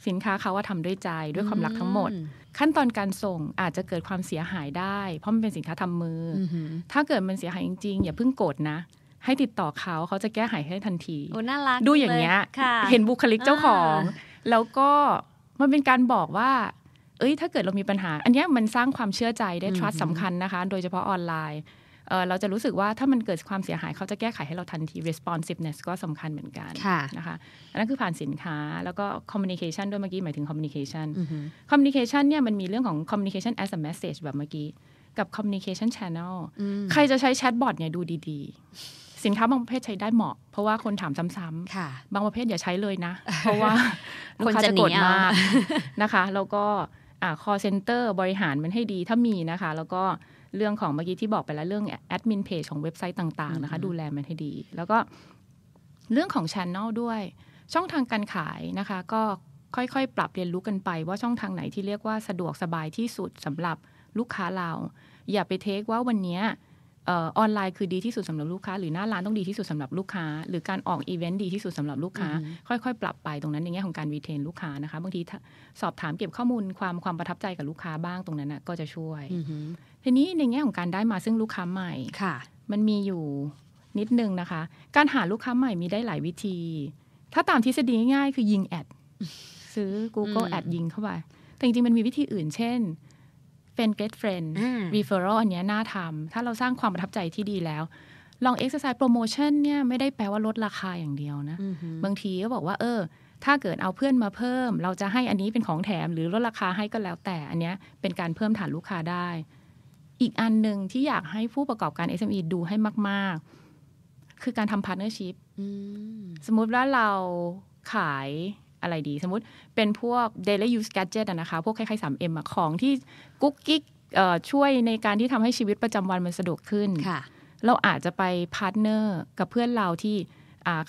Speaker 2: สินค้าเขาว่าทำด้วยใจด้วยความรักทั้งหมด ขั้นตอนการส่งอาจจะเกิดความเสียหายได้ เพราะมันเป็นสินค้าทำมือ ถ้าเกิดมันเสียหายจริงๆ อย่าเพิ่งโกรธนะ ให้ติดต่อเขาเขาจะแก้ไขให้ทันทีโอ้
Speaker 1: น่ารักดูอย่างเงี้ยเห็นบุคลิกเจ้าของ
Speaker 2: แล้วก็มันเป็นการบอกว่า เอ้ย ถ้าเกิดเรามีปัญหา อันนี้มันสร้างความเชื่อใจได้ trust สำคัญนะคะ โดยเฉพาะออนไลน์เราจะรู้สึกว่าถ้ามันเกิดความเสียหายเขาจะแก้ไขให้เราทันที responsiveness ก็สำคัญเหมือนกันะนะคะอันนั้นคือผ่านสินค้าแล้วก็ communication ด้วยเมื่อกี้หมายถึง communication communication เนี่ยมันมีเรื่องของ communication as a message แบบเมื่อกี้ กับ communication channel ใครจะใช้แชทบอทเนี่ยดูดีๆ สินค้าบางประเภทใช้ได้เหมาะ เพราะว่าคนถามซ้ำๆบางประเภทอย่าใช้เลยนะ เพราะว่าลูกค้าจะโกรธมากนะคะแล้วก็ call center บริหารมันให้ดีถ้ามีนะคะ แล้วก็เรื่องของเมื่อกี้ที่บอกไปแล้วเรื่องแอดมินเพจของเว็บไซต์ต่างๆนะคะ ดูแลมันให้ดี แล้วก็เรื่องของชแนลด้วย ช่องทางการขายนะคะ ก็ค่อยๆปรับเรียนรู้กันไป ว่าช่องทางไหนที่เรียกว่าสะดวกสบายที่สุดสำหรับลูกค้าเรา อย่าไปเทคว่าวันนี้ออนไลน์คือดีที่สุดสำหรับลูกค้า หรือหน้าร้านต้องดีที่สุดสำหรับลูกค้า หรือการออกอีเวนต์ดีที่สุดสำหรับลูกค้าค่อยๆปรับไปตรงนั้นในแง่ของการวีเทนลูกค้านะคะบางทีสอบถามเก็บข้อมูลความความประทับใจกับลูกค้าบ้างตรงนั้นนะก็จะช่วยทีนี้ในแง่ของการได้มาซึ่งลูกค้าใหม่ ค่ะ มันมีอยู่นิดนึงนะคะ การหาลูกค้าใหม่มีได้หลายวิธี ถ้าตามทฤษฎีง่ายคือยิงแอดซื้อ Google แอดยิงเข้าไป แต่จริงๆ มันมีวิธีอื่นเช่นเป็นเกตเฟรน n d รฟเ e อร a l อันนี้น่าทำ ถ้าเราสร้างความประทับใจที่ดีแล้ว ลองเอ็กซ์ไซส์โปรโมชั่นเนี่ยไม่ได้แปลว่าลดราคาอย่างเดียวนะ บางทีก็บอกว่าเออ ถ้าเกิดเอาเพื่อนมาเพิ่ม เราจะให้อันนี้เป็นของแถมหรือลดราคาให้ก็แล้วแต่ อันนี้เป็นการเพิ่มฐานลูกค้าได้อีกอันหนึ่งที่อยากให้ผู้ประกอบการ SME ดูให้มาก ๆ คือการทำพาร์ทเนอร์ชิพสมมุติว่าเราขายอะไรดี สมมติเป็นพวก daily use gadget นะคะ พวกคล้ายๆสามเอ็มของที่กุ๊กกิ๊กช่วยในการที่ทำให้ชีวิตประจำวันมันสะดวกขึ้น เราอาจจะไปพาร์ทเนอร์กับเพื่อนเราที่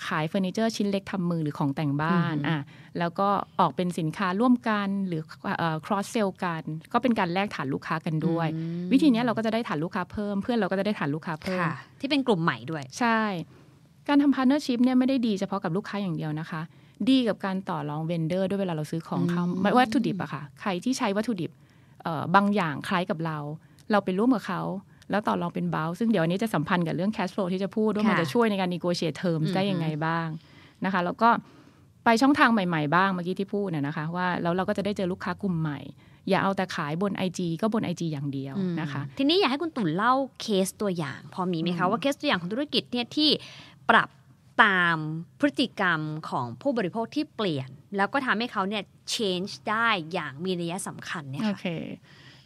Speaker 2: ขายเฟอร์นิเจอร์ ชิ้นเล็กทำมือหรือของแต่งบ้านอ่ะแล้วก็ออกเป็นสินค้าร่วมกันหรือ cross sell กัน ก็เป็นการแลกฐานลูกค้ากันด้วย วิธีนี้เราก็จะได้ฐานลูกค้าเพิ่ม เพื่อนเราก็จะได้ฐานลูกค้าเพิ่มที่เป็นกลุ่มใหม่ด้วย ใช่การทำพาร์เนอร์ชิพเนี่ยไม่ได้ดีเฉพาะกับลูกค้าอย่างเดียวนะคะ ดีกับการต่อรองเวนเดอร์ด้วยเวลาเราซื้อของเขาวัตถุดิบอะค่ะใครที่ใช้วัตถุดิบบางอย่างคล้ายกับเรา เราไปร่วมกับเขาแล้วต่อรองเป็นเบลซึ่งเดี๋ยวนี้จะสัมพันธ์กับเรื่อง cash flow ที่จะพูดว่ามันจะช่วยในการ negotiate terms ได้ยังไงบ้างนะคะแล้วก็ไปช่องทางใหม่ๆบ้างเมื่อกี้ที่พูดน่ยนะคะ ว่าแล้วเราก็จะได้เจอลูกค้ากลุ่มใหม่
Speaker 1: อย่าเอาแต่ขายบน IG ก็บน IG อย่างเดียวนะคะทีนี้อยากให้คุณตุ่นเล่าเคสตัวอย่าง พอมีไหมคะว่าเคสตัวอย่างของธุรกิจเนี่ยที่ปรับตามพฤติกรรมของผู้บริโภคที่เปลี่ยน แล้วก็ทำให้เขาเนี่ย change ได้อย่างมีนัยสำคัญเนี่ยค
Speaker 2: ่ะโอเค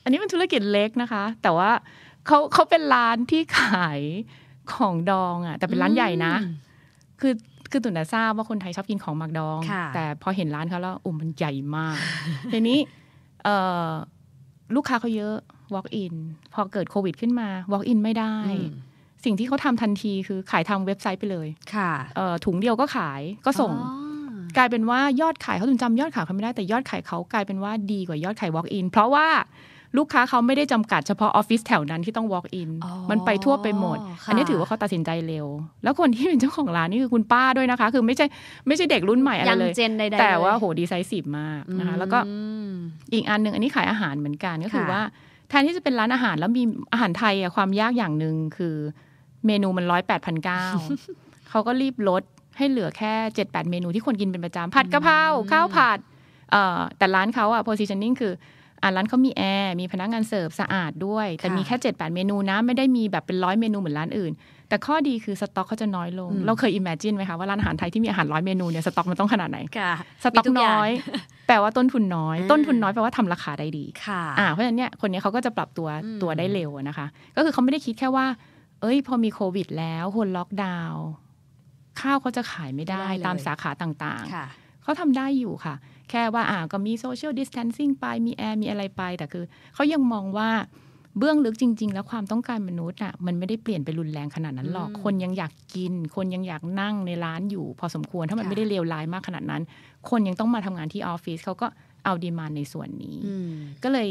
Speaker 2: อันนี้เป็นธุรกิจเล็กนะคะ แต่ว่าเขาเขาเป็นร้านที่ขายของดองอ่ะแต่เป็นร้านใหญ่นะ คือ คือตุนน่ะทราบว่าคนไทยชอบกินของหมักดอง แต่พอเห็นร้านเขาแล้ว อุ้มมันใหญ่มากทีนี้เลูกค้าเขาเยอะ walk in พอเกิดโควิด ขึ้นมา walk in ไม่ได้ สิ่งที่เขาทำทันทีคือขายทางเว็บไซต์ไปเลยค่ะถุงเดียวก็ขายก็ส่งกลายเป็นว่ายอดขายเขาถึงจำยอดขายเขาไม่ได้แต่ยอดขายเขากลายเป็นว่าดีกว่ายอดขาย walk in เพราะว่าลูกค้าเขาไม่ได้จำกัดเฉพาะออฟฟิศแถวนั้นที่ต้อง walk in มันไปทั่วไปหมด อันนี้ถือว่าเขาตัดสินใจเร็ว แล้วคนที่เป็นเจ้าของร้านนี่คือคุณป้าด้วยนะคะ คือไม่ใช่ไม่ใช่เด็กรุ่นใหม่อะไรเลย แต่ว่าโหดีไซน์สิบมากนะคะ แล้วก็อีกอันหนึ่งอันนี้ขายอาหารเหมือนกัน ก็คือว่าแทนที่จะเป็นร้านอาหารแล้วมีอาหารไทยอะความยากอย่างหนึ่งคือ เมนูมันร้อยแปดพันเก้า เขาก็รีบลดให้เหลือแค่เจ็ดแปดเมนูที่คนกินเป็นประจำผัดกะเพราข้าวผัดแต่ร้านเขาอะ positioning คืออ่ะร้านเขามีแอร์ มีพนักงานเสิร์ฟสะอาดด้วย แต่มีแค่7จดเมนูนะ ไม่ได้มีแบบเป็นร้อยเมนูเหมือนร้านอื่น แต่ข้อดีคือสต็อกเขาจะน้อยลงเราเคยอิมเมจินไหมคะว่าร้านอาหารไทยที่มีอาหารร้อยเมนูเนี่ยสต็อกมันต้องขนาดไหน
Speaker 1: สต็อกน้อย
Speaker 2: แปลว่าต้นทุนน้อย ต้นทุนน้อยแปลว่าทำราคาได้ดีค่ะอ่า เพราะฉะนั้นเนี่ยคนนี้เขาก็จะปรับตัวตัวได้เร็วนะคะ ก็คือเขาไม่ได้คิดแค่ว่า เอ้ย พอมีโควิดแล้วคนล็อกดาวน์ข้าวเขาจะขายไม่ได้ตามสาขาต่างๆเขาทำได้อยู่ค่ะแค่ว่าอ่าก็มีโซเชียลดิสเทนซิ่งไปมีแอร์มีอะไรไป แต่คือ เขายังมองว่าเบื้องลึกจริง ๆ แล้วความต้องการมนุษย์อ่ะมันไม่ได้เปลี่ยนไปรุนแรงขนาดนั้นหรอก คนยังอยากกิน คนยังอยากนั่งในร้านอยู่พอสมควรถ้ามันไม่ได้เลวร้ายมากขนาดนั้น คนยังต้องมาทำงานที่ออฟฟิศเขาก็เอาดีมานในส่วนนี้ก็เลย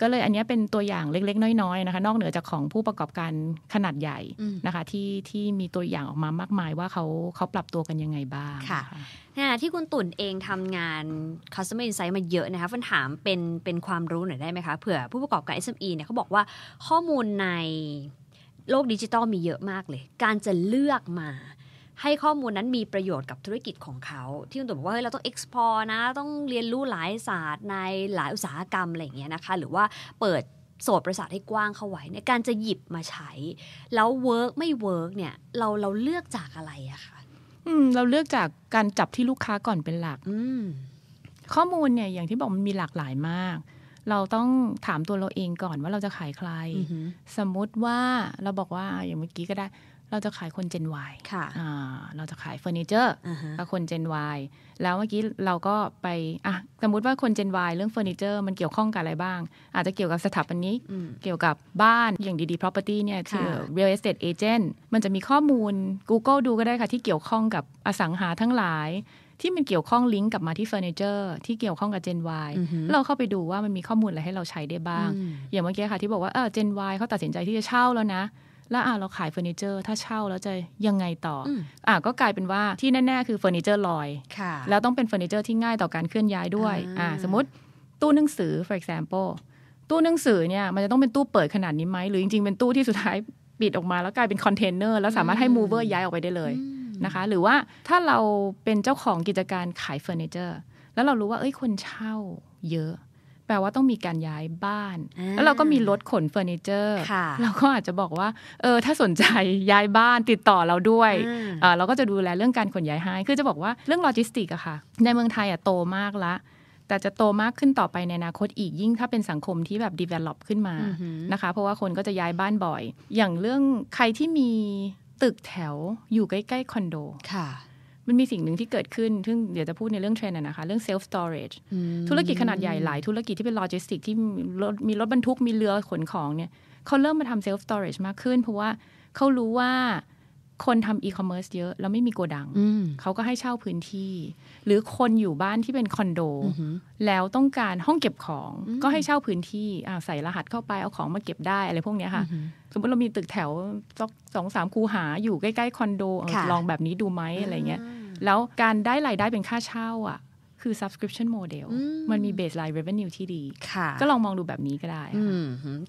Speaker 2: ก็เลยอันนี้เป็นตัวอย่างเล็กๆ น้อยๆนะคะนอกเหนือจากของผู้ประกอบการขนาดใหญ่นะคะที่ที่มีตัวอย่างออกมามากมายว่าเขาเขาปรับตัวกันยังไงบ้างค
Speaker 1: ่ะในขณะที่คุณตุ่นเองทำงาน customer insight มาเยอะนะคะฟันถามเป็นเป็นความรู้หน่อยได้ไหมคะเผื่อผู้ประกอบการ SME เนี่ยเขาบอกว่าข้อมูลในโลกดิจิตอลมีเยอะมากเลย การจะเลือกมาให้ข้อมูลนั้นมีประโยชน์กับธุรกิจของเขา ที่คุณตุ๋นบอกว่าเฮ้ยเราต้อง explore นะ ต้องเรียนรู้หลายศาสตร์ในหลายอุตสาหกรรมอะไรอย่างเงี้ยนะคะหรือว่าเปิดโสดประสาทให้กว้างเข้าไว้ในการจะหยิบมาใช้ แล้วเวิร์กไม่เวิร์กเนี่ยเราเราเลือกจากอะไรอะคะอืม เราเลือกจาก
Speaker 2: การจับที่ลูกค้าก่อนเป็นหลัก อืม ข้อมูลเนี่ยอย่างที่บอกมันมีหลากหลายมากเราต้องถามตัวเราเองก่อนว่าเราจะขายใคร สมมุติว่าเราบอกว่าอย่างเมื่อกี้ก็ได้ เราจะขายคนเจนวายเราจะขายเฟอร์นิเจอร์กับคนเจนวายแล้วเมื่อกี้เราก็ไปอ่ะสมมุติว่าคนเจนวายเรื่องเฟอร์นิเจอร์มันเกี่ยวข้องกับอะไรบ้าง อาจจะเกี่ยวกับสถาปนิกเกี่ยวกับบ้าน อย่างดีดพ property เนี่ย คือ real estate agent มันจะมีข้อมูล Google ดูก็ได้ค่ะที่เกี่ยวข้องกับอสังหาทั้งหลายที่มันเกี่ยวข้องลิงก์กับมาที่เฟอร์นิเจอร์ที่เกี่ยวข้องกับเจนวายเราเข้าไปดูว่ามันมีข้อมูลอะไรให้เราใช้ได้บ้างอย่างเมื่อกี้ค่ะ ที่บอกว่าเออเจนวายเขาตัดสินใจที่จะเช่าแล้วนะแล้วอ่าเราขายเฟอร์นิเจอร์ถ้าเช่าแล้วจะยังไงต่ออ่าก็กลายเป็นว่าที่แน่ๆคือเฟอร์นิเจอร์ลอยแล้วต้องเป็นเฟอร์นิเจอร์ที่ง่ายต่อการเคลื่อนย้ายด้วยอ่าสมมติตู้หนังสือ for example ตู้หนังสือเนี่ยมันจะต้องเป็นตู้เปิดขนาดนี้ไหมหรือจริงๆเป็นตู้ที่สุดท้ายปิดออกมา แล้วกลายเป็นคอนเทนเนอร์แล้วสามารถให้มูเวอร์ย้ายออกไปได้เลยนะคะหรือว่าถ้าเราเป็นเจ้าของกิจการขายเฟอร์นิเจอร์แล้วเรารู้ว่าเอ้ยคนเช่าเยอะ แปลว่าต้องมีการย้ายบ้าน แล้วเราก็มีรถขนเฟอร์นิเจอร์เราก็อาจจะบอกว่าเออถ้าสนใจย้ายบ้านติดต่อเราด้วย เราก็จะดูแลเรื่องการขนย้ายให้คือจะบอกว่าเรื่องโลจิสติกอะค่ะในเมืองไทยอะโตมากละแต่จะโตมากขึ้นต่อไปในอนาคตอีกยิ่งถ้าเป็นสังคมที่แบบ develop ขึ้นมานะคะ เพราะว่าคนก็จะย้ายบ้านบ่อย อย่างเรื่องใครที่มีตึกแถวอยู่ใกล้ๆคอนโดค่ะ มันมีสิ่งหนึ่งที่เกิดขึ้นซึ่งเดี๋ยวจะพูดในเรื่องเทรนด์นะคะ เรื่องเซลฟ์สตอเรจธุรกิจขนาดใหญ่หลายธุรกิจที่เป็นโลจิสติกที่มีรถบรรทุกมีเรือขนของเนี่ย เขาเริ่มมาทำเซลฟ์สตอเรจมากขึ้น เพราะว่าเขารู้ว่าคนทำอีคอมเมิร์ซเยอะ แล้วไม่มีโกดังเขาก็ให้เช่าพื้นที่ หรือคนอยู่บ้านที่เป็นคอนโด แล้วต้องการห้องเก็บของก็ให้เช่าพื้นที่ใส่รหัสเข้าไปเอาของมาเก็บได้อะไรพวกนี้ค่ะ สมมติเรามีตึกแถวสองสามคูหาอยู่ใกล้ ๆ คอนโด ลองแบบนี้ดูไหมอะไรเงี้ย แล้วการได้รายได้เป็นค่าเช่าอ่ะคือ subscription model มันมี baseline revenue ที่ดี ก็ลอ
Speaker 1: งมองดูแบบนี้ก็ได้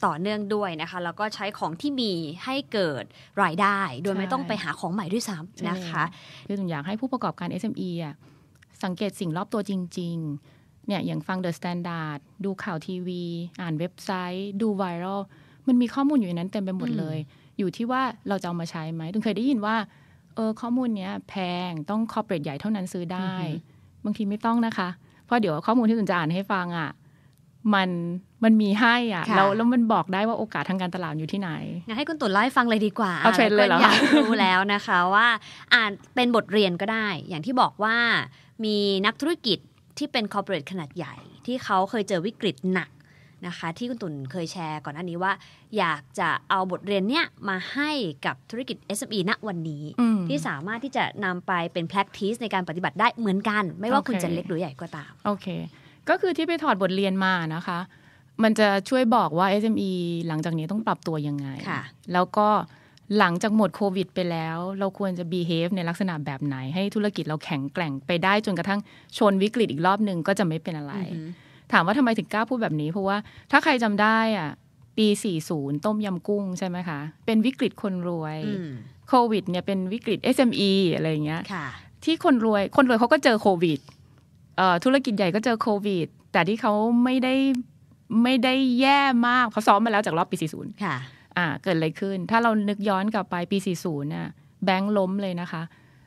Speaker 1: ต่อเนื่องด้วยนะคะ แล้วก็ใช้ของที่มีให้เกิดรายได้ โดยไม่ต้องไปหาของใหม่ด้วยซ้ำนะคะ คือตัวอย่างให้ผู้ประกอบการ SME
Speaker 2: อ่ะสังเกตสิ่งรอบตัวจริงๆ เนี่ยอย่างฟัง The Standard ดูข่าวทีวี อ่านเว็บไซต์ ดูไวรัลมันมีข้อมูลอยู่ในนั้นเต็มไปหมดเลย อยู่ที่ว่าเราจะเอามาใช้ไหมตุงเคยได้ยินว่า เออข้อมูลเนี้ยแพง ต้องคอร์เปรสใหญ่เท่านั้นซื้อได้บางทีไม่ต้องนะคะ เพราะเดี๋ยวข้อมูลที่สุนจะอ่านให้ฟังอะ่ะ มัน มันมีให้อ่ะแล้วแล้วมันบอกได้ว่าโอกาสทางการตลาดอยู่ที่ไหน
Speaker 1: งั้นให้คุณตุ่นเล่าให้ฟังเลยดีกว่าเอาเทรนเลยเหรอคะารู้แล้วนะคะว่า อ่านเป็นบทเรียนก็ได้ อย่างที่บอกว่า มีนักธุรกิจที่เป็นคอร์เปอเรทขนาดใหญ่ ที่เขาเคยเจอวิกฤตหนักนะคะที่คุณตุ่นเคยแชร์ก่อนหน้านี้ว่า อยากจะเอาบทเรียนเนี้ยมาให้กับธุรกิจ SME ณวันนี้ ที่สามารถที่จะนำไปเป็น practice ในการปฏิบัติได้เหมือนกันไม่ว่าคุณจะเล็กหรือใหญ่ก็ตาม โอเค ก็คือที่ไปถอดบทเรียนมานะคะ
Speaker 2: มันจะช่วยบอกว่า SME หลังจากนี้ต้องปรับตัวยังไง แล้วก็หลังจากหมดโควิด ไปแล้ว เราควรจะ behave ในลักษณะแบบไหน ให้ธุรกิจเราแข็งแกร่งไปได้จนกระทั่งชนวิกฤตอีกรอบหนึ่งก็จะไม่เป็นอะไรถามว่าทำไมถึงกล้าพูดแบบนี้ เพราะว่าถ้าใครจำได้อ่ะปี 40 ต้มยำกุ้งใช่ไหมคะ เป็นวิกฤตคนรวย โควิดเนี่ยเป็นวิกฤต SME อะไรอย่างเงี้ยที่คนรวยคนรวยเขาก็เจอโควิด ธุรกิจใหญ่ก็เจอโควิด แต่ที่เขาไม่ได้ไม่ได้แย่มากเขาซ้อมมาแล้วจากรอบปี 40 ค่ะอ่าเกิดอะไรขึ้น ถ้าเรานึกย้อนกลับไปปี 40 น่ะแบงค์ล้มเลยนะคะ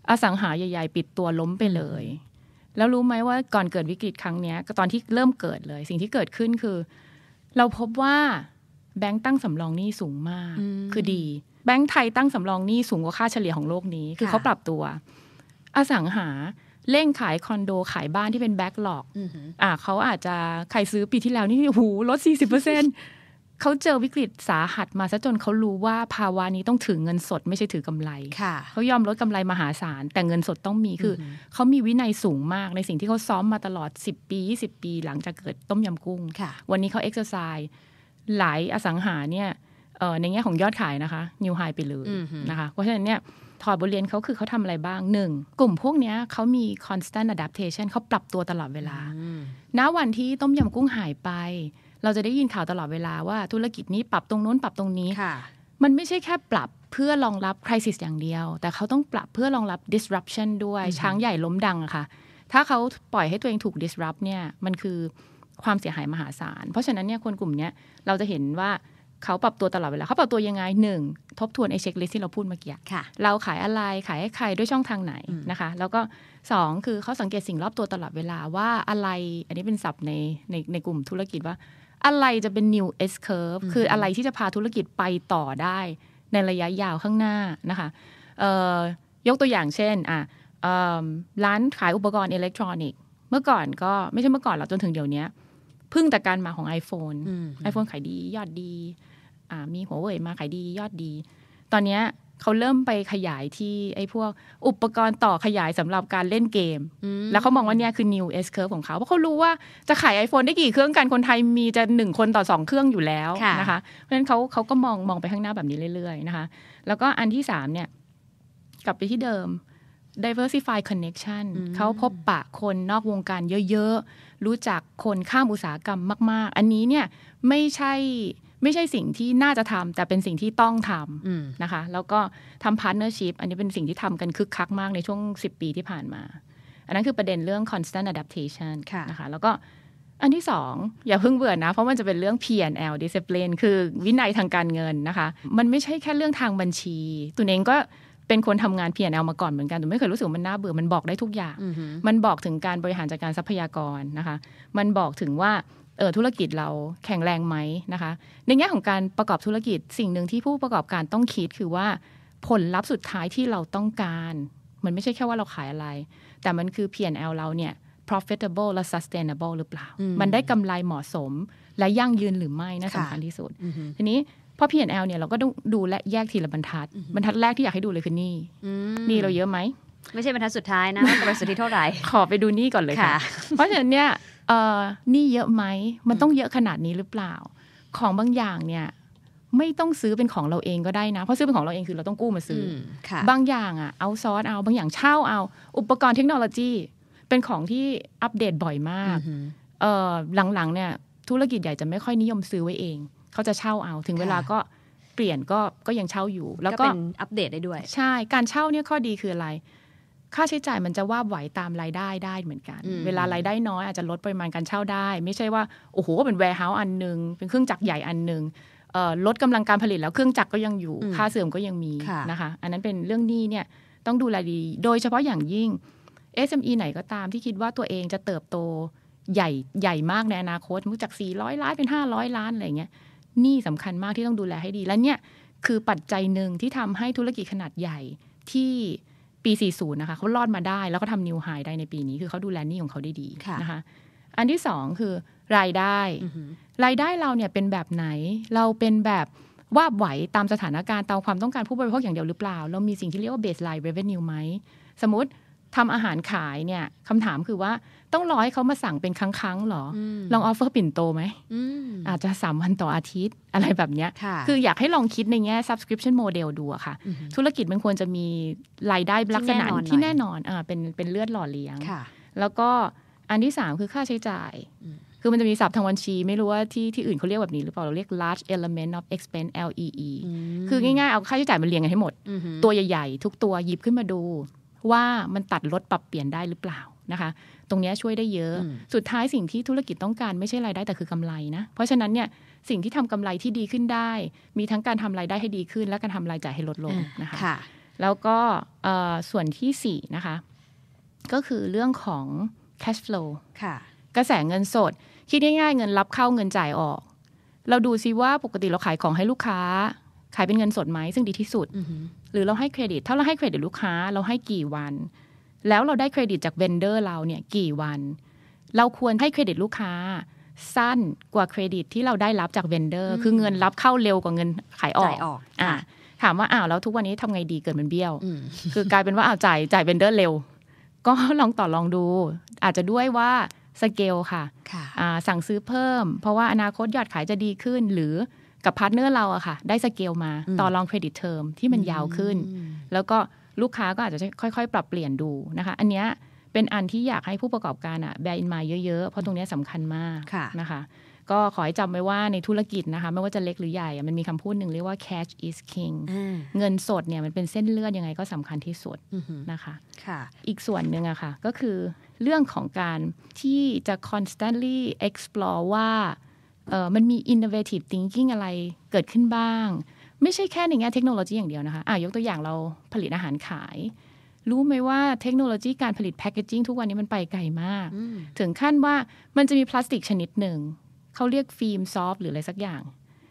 Speaker 2: อสังหาใหญ่ๆปิดตัวล้มไปเลยแล้วรู้ไหมว่าก่อนเกิดวิกฤตครั้งนี้ตอนที่เริ่มเกิดเลย สิ่งที่เกิดขึ้นคือ เราพบว่าแบงก์ตั้งสำรองหนี้สูงมาก คือดี แบงก์ไทยตั้งสำรองหนี้สูงกว่าค่าเฉลี่ยของโลกนี้ คือเขาปรับตัวอสังหาเร่งขายคอนโดขายบ้านที่เป็นแบ็กหลอกอ่าเขาอาจจะใครซื้อปีที่แล้วนี่หูลดสี่สิบเปอร์เซ็นตเขาเจอวิกฤตสาหัสมา ซะจนเขารู้ว่าภาวะนี้ต้องถือเงินสดไม่ใช่ถือกำไรเขายอมลดกำไรมหาศาล แต่เงินสดต้องมีคือเขามีวินัยสูงมากในสิ่งที่เขาซ้อมมาตลอด 10 ปี20ปีหลังจากเกิดต้มยำกุ้งวันนี้เขาเอ็กซ์ไซส์หลายอสังหาเนี่ยในแง่ของยอดขายนะคะนิวไฮไปเลยนะคะ เพราะฉะนั้นเนี่ยถอดบทเรียนเขาคือเขาทำอะไรบ้างหนึ่งกลุ่มพวกนี้เขามี constant adaptation เขาปรับตัวตลอดเวลาณวันที่ต้มยำกุ้งหายไปเราจะได้ยินข่าวตลอดเวลาว่าธุรกิจนี้ปรับตรงนู้นปรับตรงนี้ มันไม่ใช่แค่ปรับเพื่อรองรับคริสอย่างเดียว แต่เขาต้องปรับเพื่อรองรับ disruption ด้วยช้างใหญ่ล้มดังอะค่ะ ถ้าเขาปล่อยให้ตัวเองถูก disrupt เนี่ยมันคือความเสียหายมหาศาล เพราะฉะนั้นเนี่ยคนกลุ่มนี้เราจะเห็นว่าเขาปรับตัวตลอดเวลา เขาปรับตัวยังไงหนึ่งทบทวนไอเช็คลิสที่เราพูดเมื่อกี้เราขายอะไรขายให้ใครด้วยช่องทางไหนนะคะ แล้วก็สองคือเขาสังเกตสิ่งรอบตัวตลอดเวลาว่าอะไรอันนี้เป็นศัพท์ในในในกลุ่มธุรกิจว่าอะไรจะเป็น new S curve คืออะไรที่จะพาธุรกิจไปต่อได้ในระยะยาวข้างหน้านะคะ ยกตัวอย่างเช่น ร้านขายอุปกรณ์อิเล็กทรอนิกส์ เมื่อก่อนก็ไม่ใช่เมื่อก่อนหรอกจนถึงเดี๋ยวนี้พึ่งแต่การมาของ iPhone iPhone ขายดียอดดี มีหัวเว่ยมาขายดี ยอดดี ตอนนี้เขาเริ่มไปขยายที่ไอ้พวกอุปกรณ์ต่อขยายสำหรับการเล่นเกม แล้วเขามองว่าเนี่ยคือ new S curve ของเขา เพราะเขารู้ว่าจะขาย iPhone ได้กี่เครื่องกัน คนไทยมีจะหนึ่งคนต่อสองเครื่องอยู่แล้วนะคะ เพราะฉะนั้นเขาเขาก็มองมองไปข้างหน้าแบบนี้เรื่อยๆนะคะ แล้วก็อันที่สามเนี่ย กลับไปที่เดิม diversify connection เขาพบปะคนนอกวงการเยอะๆ รู้จักคนข้ามอุตสาหกรรมมากๆ อันนี้เนี่ยไม่ใช่ไม่ใช่สิ่งที่น่าจะทำ แต่เป็นสิ่งที่ต้องทำนะคะ แล้วก็ทำพาร์ทเนอร์ชิพอันนี้เป็นสิ่งที่ทำกันคึกคักมากในช่วง 10 ปีที่ผ่านมา อันนั้นคือประเด็นเรื่อง constant adaptation ะนะคะ แล้วก็อันที่สอง อย่าเพิ่งเบื่อนะ เพราะมันจะเป็นเรื่อง P&L discipline คือวินัยทางการเงินนะคะ มันไม่ใช่แค่เรื่องทางบัญชี ตัวเองก็เป็นคนทำงาน P&L มาก่อนเหมือนกันแต่ไม่เคยรู้สึกมันน่าเบื่อมันบอกได้ทุกอย่างมันบอกถึงการบริหารจัดการทรัพยากรนะคะ มันบอกถึงว่าเออธุรกิจเราแข็งแรงไหมนะคะในแง่ของการประกอบธุรกิจสิ่งหนึ่งที่ผู้ประกอบการต้องคิดคือว่า ผลลัพธ์สุดท้ายที่เราต้องการ มันไม่ใช่แค่ว่าเราขายอะไร แต่มันคือ P&L เราเนี่ย profitable และ sustainable หรือเปล่า มันได้กำไรเหมาะสมและยั่งยืนหรือไม่นะสำคัญที่สุดทีนี้พอ P&L เนี่ย เราก็ต้องดูและแยกทีละบรรทัดบรรทัดแรกที่อยากให้ดูเลยคือนี่นี่เราเยอะไหมไม่ใช่บรรทัดสุดท้ายนะกำไรสุทธิเท่าไหร่ขอไปดูนี่ก่อนเลยค่ะ เพราะฉะนั้นเนี่ยเออนี่เยอะไหม มันต้องเยอะขนาดนี้หรือเปล่า ของบางอย่างเนี่ย ไม่ต้องซื้อเป็นของเราเองก็ได้นะ เพราะซื้อเป็นของเราเองคือเราต้องกู้มาซื้อบางอย่างอ่ะเอาซอสเอาบางอย่างเช่าเอา อุปกรณ์เทคโนโลยี เป็นของที่อัปเดตบ่อยมาก เออหลังๆ เนี่ยธุรกิจใหญ่จะไม่ค่อยนิยมซื้อไว้เอง เขาจะเช่าเอา ถึงเวลาก็เปลี่ยนก็ก็ยังเช่าอยู่ แล้วก็อัปเดตได้ด้วย ใช่ การเช่าเนี่ยข้อดีคืออะไรค่าใช้จ่ายมันจะว่าไหวตามรายได้ได้เหมือนกัน เวลารายได้น้อยอาจจะลดปริมาณการเช่าได้ ไม่ใช่ว่าโอ้โหเป็นแวร์เฮาส์อันหนึ่งเป็นเครื่องจักรใหญ่อันหนึ่งลดกำลังการผลิตแล้วเครื่องจักรก็ยังอยู่ ค่าเสื่อมก็ยังมีนะคะอันนั้นเป็นเรื่องหนี้เนี่ยต้องดูแลดี โดยเฉพาะอย่างยิ่ง SME ไหนก็ตามที่คิดว่าตัวเองจะเติบโตใหญ่ใหญ่มากในอนาคตมุจาก400ล้านเป็น500ล้านอะไรเงี้ยนี่สำคัญมากที่ต้องดูแลให้ดีและเนี่ยคือปัจจัยหนึ่งที่ทำให้ธุรกิจขนาดใหญ่ที่ปี 40นะคะเขารอดมาได้แล้วก็ทำนิวไฮได้ในปีนี้คือเขาดูแลนี่ของเขาได้ดีนะคะอันที่สองคือรายได้ รายได้เราเนี่ยเป็นแบบไหนเราเป็นแบบว่าไหวตามสถานการณ์ ตามความต้องการผู้บริโภคอย่างเดียวหรือเปล่า เรามีสิ่งที่เรียกว่า baseline revenue ไหมสมมติทำอาหารขายเนี่ยคำถามคือว่าต้องรอให้เขามาสั่งเป็นครั้งๆ หรอ ลองออฟเฟอร์ปิ่นโตไหมอาจจะ3วันต่ออาทิตย์อะไรแบบเนี้ยคืออยากให้ลองคิดในแง่ subscription model ดูอะค่ะ ธุรกิจมันควรจะมีรายได้ลักษณะที่แน่นอนอ่าเป็นเป็นเลือดหล่อเลี้ยง แล้วก็อันที่ 3 คือค่าใช้จ่าย คือมันจะมีศัพท์ทางบัญชี ไม่รู้ว่าที่ที่อื่นเขาเรียกแบบนี้หรือเปล่าเราเรียก large element of expense LEE คือง่ายๆเอาค่าใช้จ่ายมาเรียงกันให้หมด ตัวใหญ่ๆทุกตัวหยิบขึ้นมาดู ว่ามันตัดลดปรับเปลี่ยนได้หรือเปล่านะคะตรงนี้ช่วยได้เยอะ สุดท้ายสิ่งที่ธุรกิจต้องการไม่ใช่รายได้แต่คือกำไรนะ เพราะฉะนั้นเนี่ยสิ่งที่ทำกำไรที่ดีขึ้นได้ มีทั้งการทำรายได้ให้ดีขึ้น และการทำรายจ่ายให้ลดลงนะคะคะแล้วก็ส่วนที่4นะคะ ก็คือเรื่องของ cash flow กระแสเงินสด คิดง่ายๆเงินรับเข้าเงินจ่ายออก เราดูซิว่าปกติเราขายของให้ลูกค้า ขายเป็นเงินสดไหมซึ่งดีที่สุดหรือเราให้เครดิตถ้าเราให้เครดิตลูกค้าเราให้กี่วันแล้วเราได้เครดิตจากเวนเดอร์เราเนี่ย กี่วัน เราควรให้เครดิตลูกค้า สั้นกว่าเครดิตที่เราได้รับจากเวนเดอร์ คือเงินรับเข้าเร็วกว่าเงินขายออกออกอ่า ถามว่าอ้าวแล้วทุกวันนี้ทำไงดีเกิดมันเบี้ยว คือ กลายเป็นว่าอ้าวจ่ายจ่ายเวนเดอร์เร็ว ก็ลองต่อลองดู อาจจะด้วยว่าสเกล ค่ะะสั่งซื้อเพิ่ม เพราะว่าอนาคตยอดขายจะดีขึ้นหรือกับพาร์ทเนอร์เราอะค่ะ ได้สเกลมาต่อรองเครดิตเทอมที่มันยาวขึ้น แล้วก็ลูกค้าก็อาจจะค่อยๆ ปรับเปลี่ยนดูนะคะ อันเนี้ยเป็นอันที่อยากให้ผู้ประกอบการอะแบนมาเยอะๆ เพราะตรงนี้สำคัญมากนะคะ ก็ขอให้จำไว้ว่าในธุรกิจนะคะ ไม่ว่าจะเล็กหรือใหญ่มันมีคำพูดหนึ่งเรียกว่า cash is king เงินสดเนี่ยมันเป็นเส้นเลือดยังไงก็สำคัญที่สุดนะคะคะอีกส่วนหนึ่งอะคะ่ะก็คือเรื่องของการที่จะ constantly explore ว่ามันมี innovative thinking อะไรเกิดขึ้นบ้างไม่ใช่แค่ในแง่เทคโนโลยีอย่างเดียวนะคะอ่ะยกตัวอย่างเราผลิตอาหารขาย รู้ไหมว่าเทคโนโลยีการผลิตแพคเกจิ้งทุกวันนี้มันไปไกลมากถึงขั้นว่ามันจะมีพลาสติกชนิดหนึ่งเขาเรียกฟิล์มซอฟหรืออะไรสักอย่าง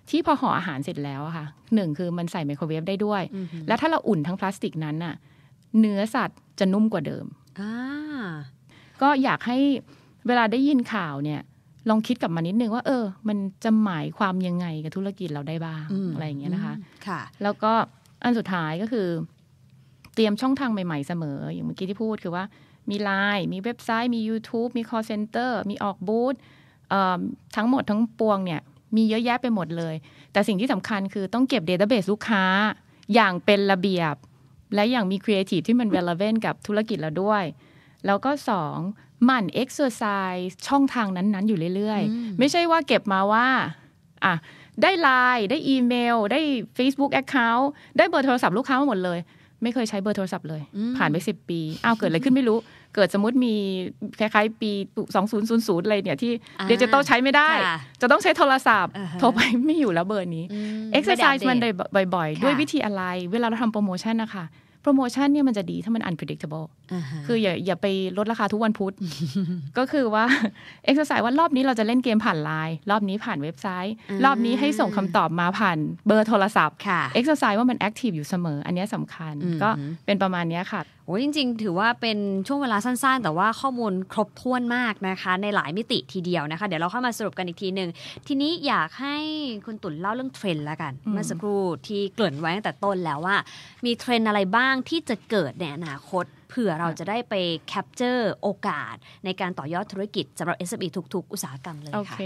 Speaker 2: ที่พอห่ออาหารเสร็จแล้วค่ะหนึ่งคือมันใส่ไมโครเวฟได้ด้วย แล้วถ้าเราอุ่นทั้งพลาสติกนั้นน่ะ เนื้อสัตว์จะนุ่มกว่าเดิมก็อยากให้เวลาได้ยินข่าวเนี่ยลองคิดกลับมานิดนึงว่า เออ มันจะหมายความยังไงกับธุรกิจเราได้บ้าง อะไรอย่างเงี้ยนะคะ ค่ะ แล้วก็อันสุดท้ายก็คือ เตรียมช่องทางใหม่ ๆ เสมออย่างเมื่อกี้ที่พูดคือว่ามีไลน์มีเว็บไซต์ มี YouTube มี call center มีออกบูธทั้งหมดทั้งปวงเนี่ย มีเยอะแยะไปหมดเลย แต่สิ่งที่สำคัญคือต้องเก็บ Database ลูกค้าอย่างเป็นระเบียบ และอย่างมีครีเอทีฟที่มัน relevant กับธุรกิจเราด้วย แล้วก็สองหมั่นเอ็กซ์เซอร์ไซส์ช่องทางนั้นๆ อยู่เรื่อยๆ ไม่ใช่ว่าเก็บมาว่า อ่ะ ได้ไลน์ได้อีเมล ได้ Facebook Account ได้เบอร์โทรศัพท์ลูกค้ามาหมดเลย ไม่เคยใช้เบอร์โทรศัพท์เลย ผ่านไปสิบปี อ้าว เกิดอะไรขึ้นไม่รู้ เกิดสมมติมีคล้ายๆ ปี 2000อะไรเนี่ย ที่เดวจิตอลใช้ไม่ได้ จะต้องใช้โทรศัพท์โทรไปไม่อยู่แล้วเบอร์นี้เอ็กซ์ไซส์มันบ่อย ๆ ด้วยวิธีอะไรเวลาเราทำโปรโมชั่นนะคะโปรโมชั่นเนี่ยมันจะดี ถ้ามัน unpredictable คืออย่าอย่าไปลดราคาทุกวันพุธ ก็คือว่า exercise ว่ารอบนี้เราจะเล่นเกมผ่านไลน์ รอบนี้ผ่านเว็บไซต์ รอบนี้ให้ส่งคำตอบมาผ่านเบอร์โทรศัพท์ exercise ว่ามัน active อยู่เสม
Speaker 1: อ อันนี้สำคัญ ก็เป็นประมาณนี้ค่ะโอ้จริง ๆ ถือว่าเป็นช่วงเวลาสั้นๆ แต่ว่าข้อมูลครบถ้วนมากนะคะ ในหลายมิติทีเดียวนะคะ เดี๋ยวเราเข้ามาสรุปกันอีกทีหนึ่งทีนี้อยากให้คุณตุ่นเล่าเรื่องเทรนแล้วกันเมื่อสักครู่ที่เกริ่นไว้ตั้งแต่ต้นแล้วว่า มีเทรนอะไรบ้างที่จะเกิดในอนาคตเผื่อเราจะได้ไปแคปเจอร์โอกาสในการต่อยอดธุรกิจสำหรับ SME ทุกๆอุตสาหกรรมเลยค่ะโอเค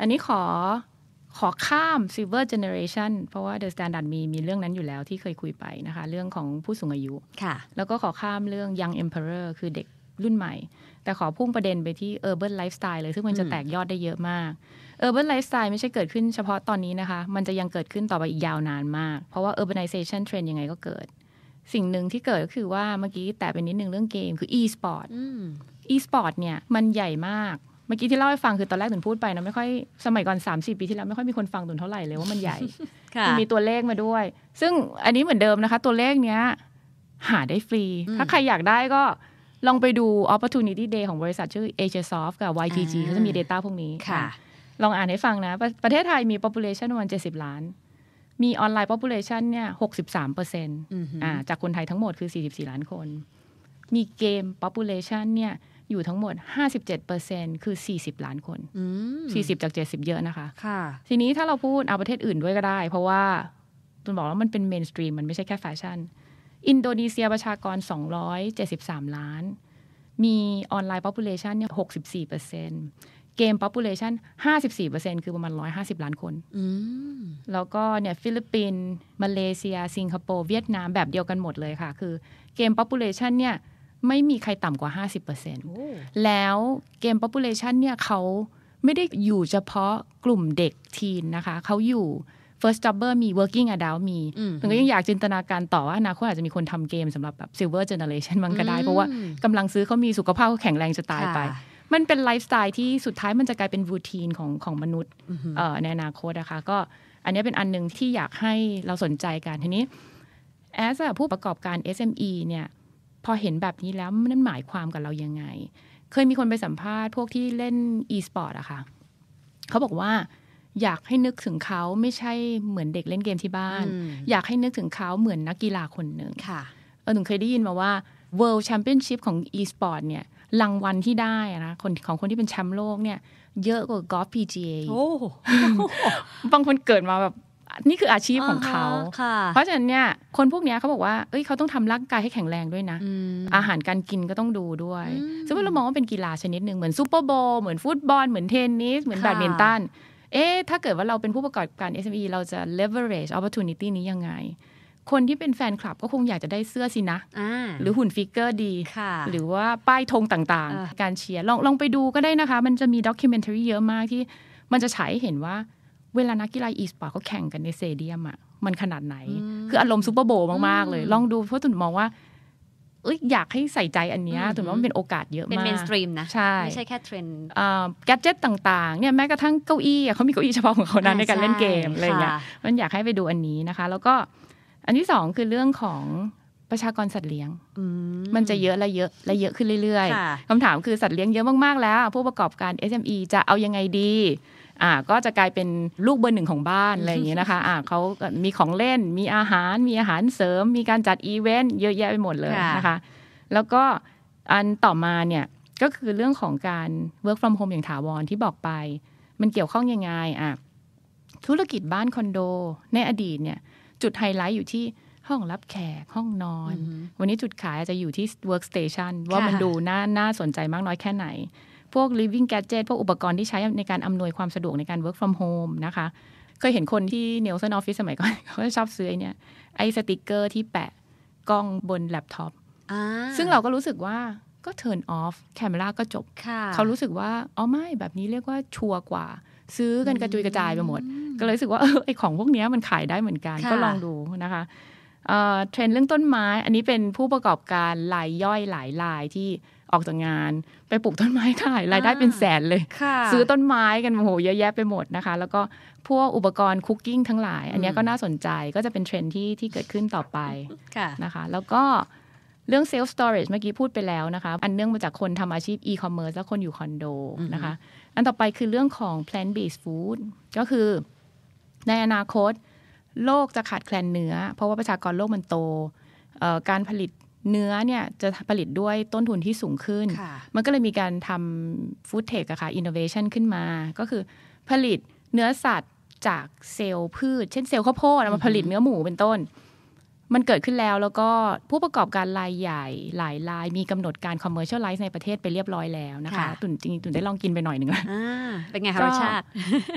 Speaker 1: อันนี้ขอ
Speaker 2: ขอข้าม Silver Generation เพราะว่า The Standard มีมีเรื่องนั้นอยู่แล้วที่เคยคุยไปนะคะ เรื่องของผู้สูงอายุค่ะแล้วก็ขอข้ามเรื่อง Young Emperor คือเด็กรุ่นใหม่ แต่ขอพุ่งประเด็นไปที่ Urban Lifestyle เลย ซึ่งมันจะแตกยอดได้เยอะมาก Urban Lifestyle ไม่ใช่เกิดขึ้นเฉพาะตอนนี้นะคะ มันจะยังเกิดขึ้นต่อไปอีกยาวนานมาก เพราะว่า Urbanization Trend ยังไงก็เกิด สิ่งหนึ่งที่เกิดก็คือว่าเมื่อกี้แต่เป็นนิดนึงเรื่องเกมคือ e-sport e-sport เนี่ยมันใหญ่มากเมื่อกี้ที่เล่าให้ฟังคือตอนแรกตุนพูดไปนะไม่ค่อยสมัยก่อน3่ปีที่แล้ว ไม่ค่อยมีคนฟังตุนเท่าไหร่เลยว่ามันใหญ่มมีตัวเลขมาด้วย ซึ่งอันนี้เหมือนเดิมนะคะ ตัวเลขเนี้ย หาได้ฟรี ถ้าใครอยากได้ก็ลองไปดู opportunity day ของบริษัทชื่อ Asia Soft กับ y t g เขาจะมี Data พวกนี้ค่ะลองอ่านให้ฟังนะ ประเทศไทยมี population วันมา70ล้าน มีออนไลน์ population เนี่ย63เปอร์เซ็นต์จากคนไทยทั้งหมดคือ44ล้านคนมีเกม population เนี่ยอยู่ทั้งหมด 57%คือ 40 ล้านคน40 จาก 70 เยอะนะคะ ค่ะทีนี้ถ้าเราพูดเอาประเทศอื่นด้วยก็ได้ เพราะว่าตุนบอกว่ามันเป็นเมนสตรีมมันไม่ใช่แค่แฟชั่น อินโดนีเซียประชากร 273 ล้าน มีออนไลน์ population เนี่ย64เปอร์เซ็นต์เกม population 54เปอร์เซ็นคือประมาณ 150 ล้านคนแล้วก็เนี่ยฟิลิปปินส์มาเลเซีย สิงคโปร์เวียดนามแบบเดียวกันหมดเลยค่ะ คือเกม population เนี่ยไม่มีใครต่ำกว่า 50%แล้วเกม population เนี่ยเขาไม่ได้อยู่เฉพาะกลุ่มเด็กทีนนะคะ เขาอยู่ first jobber มี working adult มีมันก็ยังอยากจินตนาการต่อว่าอนาคตอาจจะมีคนทำเกมสำหรับแบบ silver generation มันก็ได้ เพราะว่ากำลังซื้อเขามีสุขภาพแข็งแรงจะตายไป มันเป็นไลฟ์สไตล์ที่สุดท้ายมันจะกลายเป็นรูทีนของของมนุษย์ในอนาคตนะคะ ก็อันนี้เป็นอันหนึ่งที่อยากให้เราสนใจกัน ทีนี้ as ผู้ประกอบการ SME เนี่ยพอเห็นแบบนี้แล้วนั่นหมายความกับเรายังไง เคยมีคนไปสัมภาษณ์พวกที่เล่น e-sport อะคะ่ะ เขาบอกว่า อยากให้นึกถึงเขาไม่ใช่เหมือนเด็กเล่นเกมที่บ้าน อยากให้นึกถึงเขาเหมือนนักกีฬาคนหนึ่งเออหนูเคยได้ยินมาว่า World Championship ของ e-sport เนี่ยรางวัลที่ได้นะคนของคนที่เป็นแชมป์โลกเนี่ยเยอะกว่ากอล์ฟ PGA บางคนเกิดมาแบบนี่คืออาชีพของเขา เพราะฉะนั้นเนี่ยคนพวกนี้เขาบอกว่าเอ้ยเขาต้องทำร่างกายให้แข็งแรงด้วยนะ อาหารการกินก็ต้องดูด้วย ซึ่งเรามองว่าเป็นกีฬาชนิดหนึ่งเหมือนซูเปอร์โบ เหมือนฟุตบอล เหมือนเทนนิส เหมือนแบดมินตัน เอ๊ะถ้าเกิดว่าเราเป็นผู้ประกอบการ SME เราจะ leverage opportunity นี้ยังไง คนที่เป็นแฟนคลับก็คงอยากจะได้เสื้อสินะ หรือหุ่นฟิกเกอร์ดีหรือว่าป้ายธงต่างๆ การเชียร์ลองลองไปดูก็ได้นะคะ มันจะมีด็อกิเมนทรีเยอะมากที่มันจะฉายเห็นว่าเวลานักกีฬาอีสปอร์ตเขาแข่งกันในเซเดียมอะมันขนาดไหน คืออารมณ์ซูเปอร์โบว์มากๆเลย ลองดูเพราะตุนมองว่าเอ้ยอยากให้ใส่ใจอันนี้ถึงว่ามันเป็นโอกาสเยอะมากเป็นเมนสตรีมนะใช่ไม่ใช่แค่เทรนด์แกเจ็ตต่างๆ เนี่ย แม้กระทั่งเก้าอี้เขามีเก้าอี้เฉพาะของเขานั้นในการเล่นเกมอะไรอย่างเงี้ยมันอยากให้ไปดูอันนี้นะคะ แล้วก็อันที่สองคือเรื่องของประชากรสัตว์เลี้ยงมันจะเยอะและเยอะและเยอะขึ้นเรื่อย ๆ คำถามคือสัตว์เลี้ยงเยอะมากๆแล้ว ผู้ประกอบการ SME จะเอายังไงดี่าก็จะกลายเป็นลูกเบอร์หนึ่งของบ้านอะไรอย่างเงี้ยนะคะอ่าเขามีของเล่น มีอาหาร มีอาหารเสริม มีการจัดอีเวนต์เยอะแยะไปหมดเลยนะคะ แล้วก็อันต่อมาเนี่ยก็คือเรื่องของการ work from home อย่างถาวรที่บอกไป มันเกี่ยวข้องยังไงอ่ะ ธุรกิจบ้านคอนโด ในอดีตเนี่ยจุดไฮไลท์อยู่ที่ห้องรับแขกห้องนอน วันนี้จุดขายอาจจะอยู่ที่ workstation ว่ามันดูน่าน่าสนใจมากน้อยแค่ไหนพวก living gadget พวกอุปกรณ์ที่ใช้ในการอำนวยความสะดวกในการ work from home นะคะ เคยเห็นคนที่เนลสันออฟฟิศสมัยก่อน เขาชอบซื้อเนี่ย ไอสติกเกอร์ที่แปะกล้องบนแล็ปท็อปซึ่งเราก็รู้สึกว่าก็ turn off แคมราก็จบเขารู้สึกว่าอ๋อไม่ แบบนี้เรียกว่าชัวกว่า ซื้อกันกระจุยกระจายไปหมด ก็เลยรู้สึกว่าไอของพวกนี้มันขายได้เหมือนกันก็ลองดูนะคะเทรนด์เรื่องต้นไม้ อันนี้เป็นผู้ประกอบการรายย่อยหลายรายที่ออกจากงานไปปลูกต้นไม้ขาย รายได้เป็นแสนเลย ซื้อต้นไม้กันโอ้โหเยอะแยะไปหมดนะคะ แล้วก็ พวกอุปกรณ์คุกกิ้งทั้งหลาย อันนี้ก็น่าสนใจก็จะเป็นเทรนที่ที่เกิดขึ้นต่อไปนะคะแล้วก็เรื่องเซลฟ์สตอเรจเมื่อกี้พูดไปแล้วนะคะอันเนื่องมาจากคนทำอาชีพอีคอมเมิร์ซและคนอยู่คอนโดนะคะอันต่อไปคือเรื่องของ plant based food ก็คือในอนาคตโลกจะขาดแคลนเนื้อเพราะว่าประชากรโลกมันโตการผลิตเนื้อเนี่ยจะผลิตด้วยต้นทุนที่สูงขึ้น มันก็เลยมีการทำฟู้ดเทคอะค่ะอินโนเวชันขึ้นมา ก็คือผลิตเนื้อสัตว์จากเซลล์พืช เช่นเซลล์ข้าวโพดมาผลิตเนื้อหมูเป็นต้น มันเกิดขึ้นแล้วแล้วก็ผู้ประกอบการรายใหญ่ หลายราย มีกำหนดการคอมเมอร์เชียลไลซ์ในประเทศไปเรียบร้อยแล้วนะคะ ตุนจริงตุนได้ลองกินไปหน่อยหนึ่งแล้วเป็นไงคะรสชาติ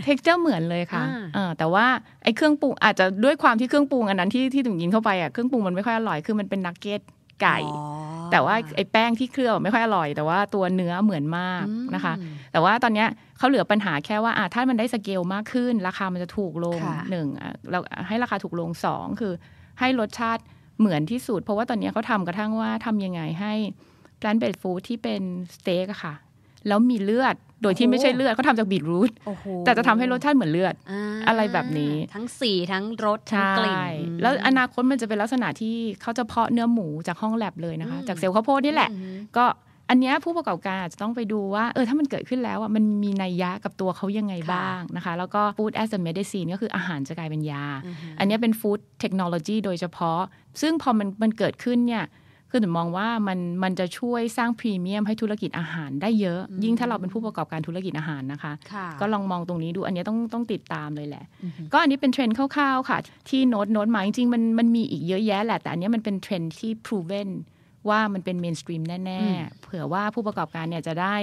Speaker 2: เท็กเจอร์เหมือนเลยค่ะแต่ว่าไอ้เครื่องปรุง อาจจะด้วยความที่เครื่องปรุงอันนั้นที่ที่ตุนกินเข้าไปอ่ะเครื่องปรุงมันไม่ค่อยอร่อยคือมันเป็นนักเก็ตไก่ แต่ว่า ไอ้แป้งที่เคลือบไม่ค่อยอร่อย แต่ว่าตัวเนื้อเหมือนมากนะคะ แต่ว่าตอนนี้เขาเหลือปัญหาแค่ว่า ถ้ามันได้สเกลมากขึ้น ราคามันจะถูกลงหนึ่งเราให้ราคาถูกลงสองคือ ให้รสชาติเหมือนที่สุดเพราะว่าตอนนี้เขาทำกระทั่งว่าทำยังไงให้แพลนเบดฟู้ดที่เป็นสเต็กค่ะแล้วมีเลือดโดยที่ไม่ใช่เลือดเขาทำจากบีทรูทแต่จะทำให้รสชาติเหมือนเลือดอะไรแบบนี้ทั้
Speaker 1: งสีทั้งรสทั้งกลิ่นแล้วอ
Speaker 2: นาคตมันจะเป็นลักษณะที่เขาจะเพาะเนื้อหมูจากห้องแลบเลยนะคะจากเซลล์ข้าวโพดนี่แหละ ก็อันนี้ผู้ประกอบการจะต้องไปดูว่าเออถ้ามันเกิดขึ้นแล้วอ่ะมันมีนัยยะกับตัวเขายังไงบ้างนะคะ แล้วก็ food as a medicine ก็คืออาหารจะกลายเป็นยาอันนี้เป็น food technology โดยเฉพาะ ซึ่งพอมันมันเกิดขึ้นเนี่ยือหนูมองว่ามันมันจะช่วยสร้างพรีเมียมให้ธุรกิจอาหารได้เยอะ ยิ่งถ้าเราเป็นผู้ประกอบการธุรกิจอาหารนะคะ ก็ลองมองตรงนี้ดูอันนี้ต้องต้องติดตามเลยแหละ ก็อันนี้เป็นเทรนด์คร่าวๆค่ะ ที่โน้ตโน้ตมาจริงๆมันมันมีอีกเยอะแยะแหละแต่อันนี้มันเป็นเทรนด์ที่พ r ู v e n ว่ามันเป็นเมนสตรีมแน่ๆ เผื่อว่าผู้ประกอบการเนี่ยจะได้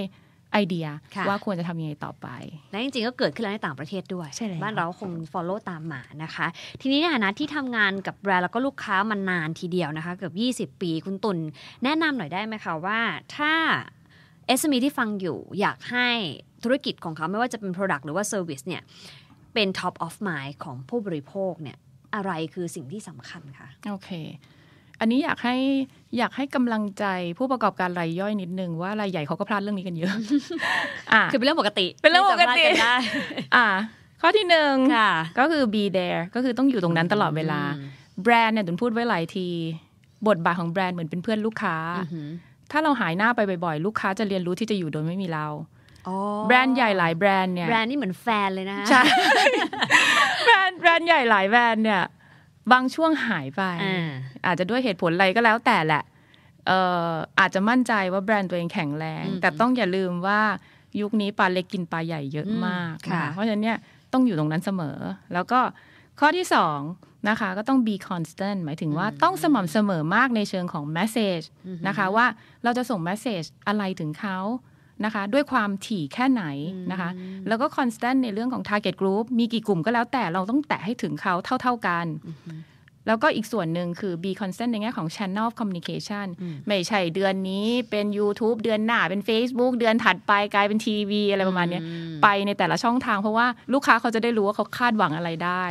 Speaker 2: ไอเดียว่าควรจะทำยังไงต่อไป
Speaker 1: และจริงๆ ก็เกิดขึ้นแล้วในต่างประเทศด้วย ใช่บ้านเราคง follow ตามมานะคะ ทีนี้เนี่ยนะที่ทำงานกับแบรนด์แล้วก็ลูกค้ามานานทีเดียวนะคะ เกือบ 20 ปีคุณตุลแนะนำหน่อยได้ไหมคะ ว่าถ้า SME ที่ฟังอยู่อยากให้ธุรกิจของเขาไม่ว่าจะเป็น Product หรือว่า Service เนี่ย เป็น Top of Mind ของผู้บริโภคเนี่ยอะไรคือสิ่งที่สำคัญคะ โอเค
Speaker 2: อันนี้อยากให้อยากให้กำลังใจผู้ประกอบการรายย่อยนิดนึงว่ารายใหญ่เขาก็พลาดเรื่องนี้กันเยอะอ่าคือเป็นเรื่องปกติ เป็นเรื่องปกติได้อ่า ข้อที่หนึ่งก็คือ be there ก็คือต้องอยู่ตรงนั้นตลอดเวลา แบรนด์เนี่ยตุนพูดไว้หลายที บทบาทของแบรนด์เหมือนเป็นเพื่อนลูกค้า ถ้าเราหายหน้าไปบ่อยๆ ลูกค้าจะเรียนรู้ที่จะอยู่โดยไม่มีเราแบรนด์ใหญ่หลายแบรนด์เนี่ยแบรนด์
Speaker 1: นี่เหมือนแฟนเลยนะใช่
Speaker 2: แบรนด์แบรนด์ใหญ่หลายแบรนด์เนี่ยบางช่วงหายไป อาจจะด้วยเหตุผลอะไรก็แล้วแต่แหละอาจจะมั่นใจว่าแบรนด์ตัวเองแข็งแรง แต่ต้องอย่าลืมว่ายุคนี้ปลาเล็กกินปลาใหญ่เยอะมากค่ะเพราะฉะนั้นเนี่ยต้องอยู่ตรงนั้นเสมอ แล้วก็ข้อที่สองนะคะก็ต้อง be constant หมายถึงว่าต้องสม่ำเสมอมากในเชิงของ message นะคะ ว่าเราจะส่ง message อะไรถึงเขานะคะด้วยความถี่แค่ไหนนะคะ แล้วก็คอนสแตนต์ในเรื่องของ target group มีกี่กลุ่มก็แล้วแต่เราต้องแตะให้ถึงเขาเท่าๆกันแล้วก็อีกส่วนหนึ่งคือ be constant ในแง่ของ channel of communication ไม่ใช่เดือนนี้เป็น YouTube เดือนหน้าเป็น Facebook เดือนถัดไปกลายเป็นทีวีอะไรประมาณนี้ไปในแต่ละช่องทางเพราะว่าลูกค้าเขาจะได้รู้ว่าเขาคาดหวังอะไรได้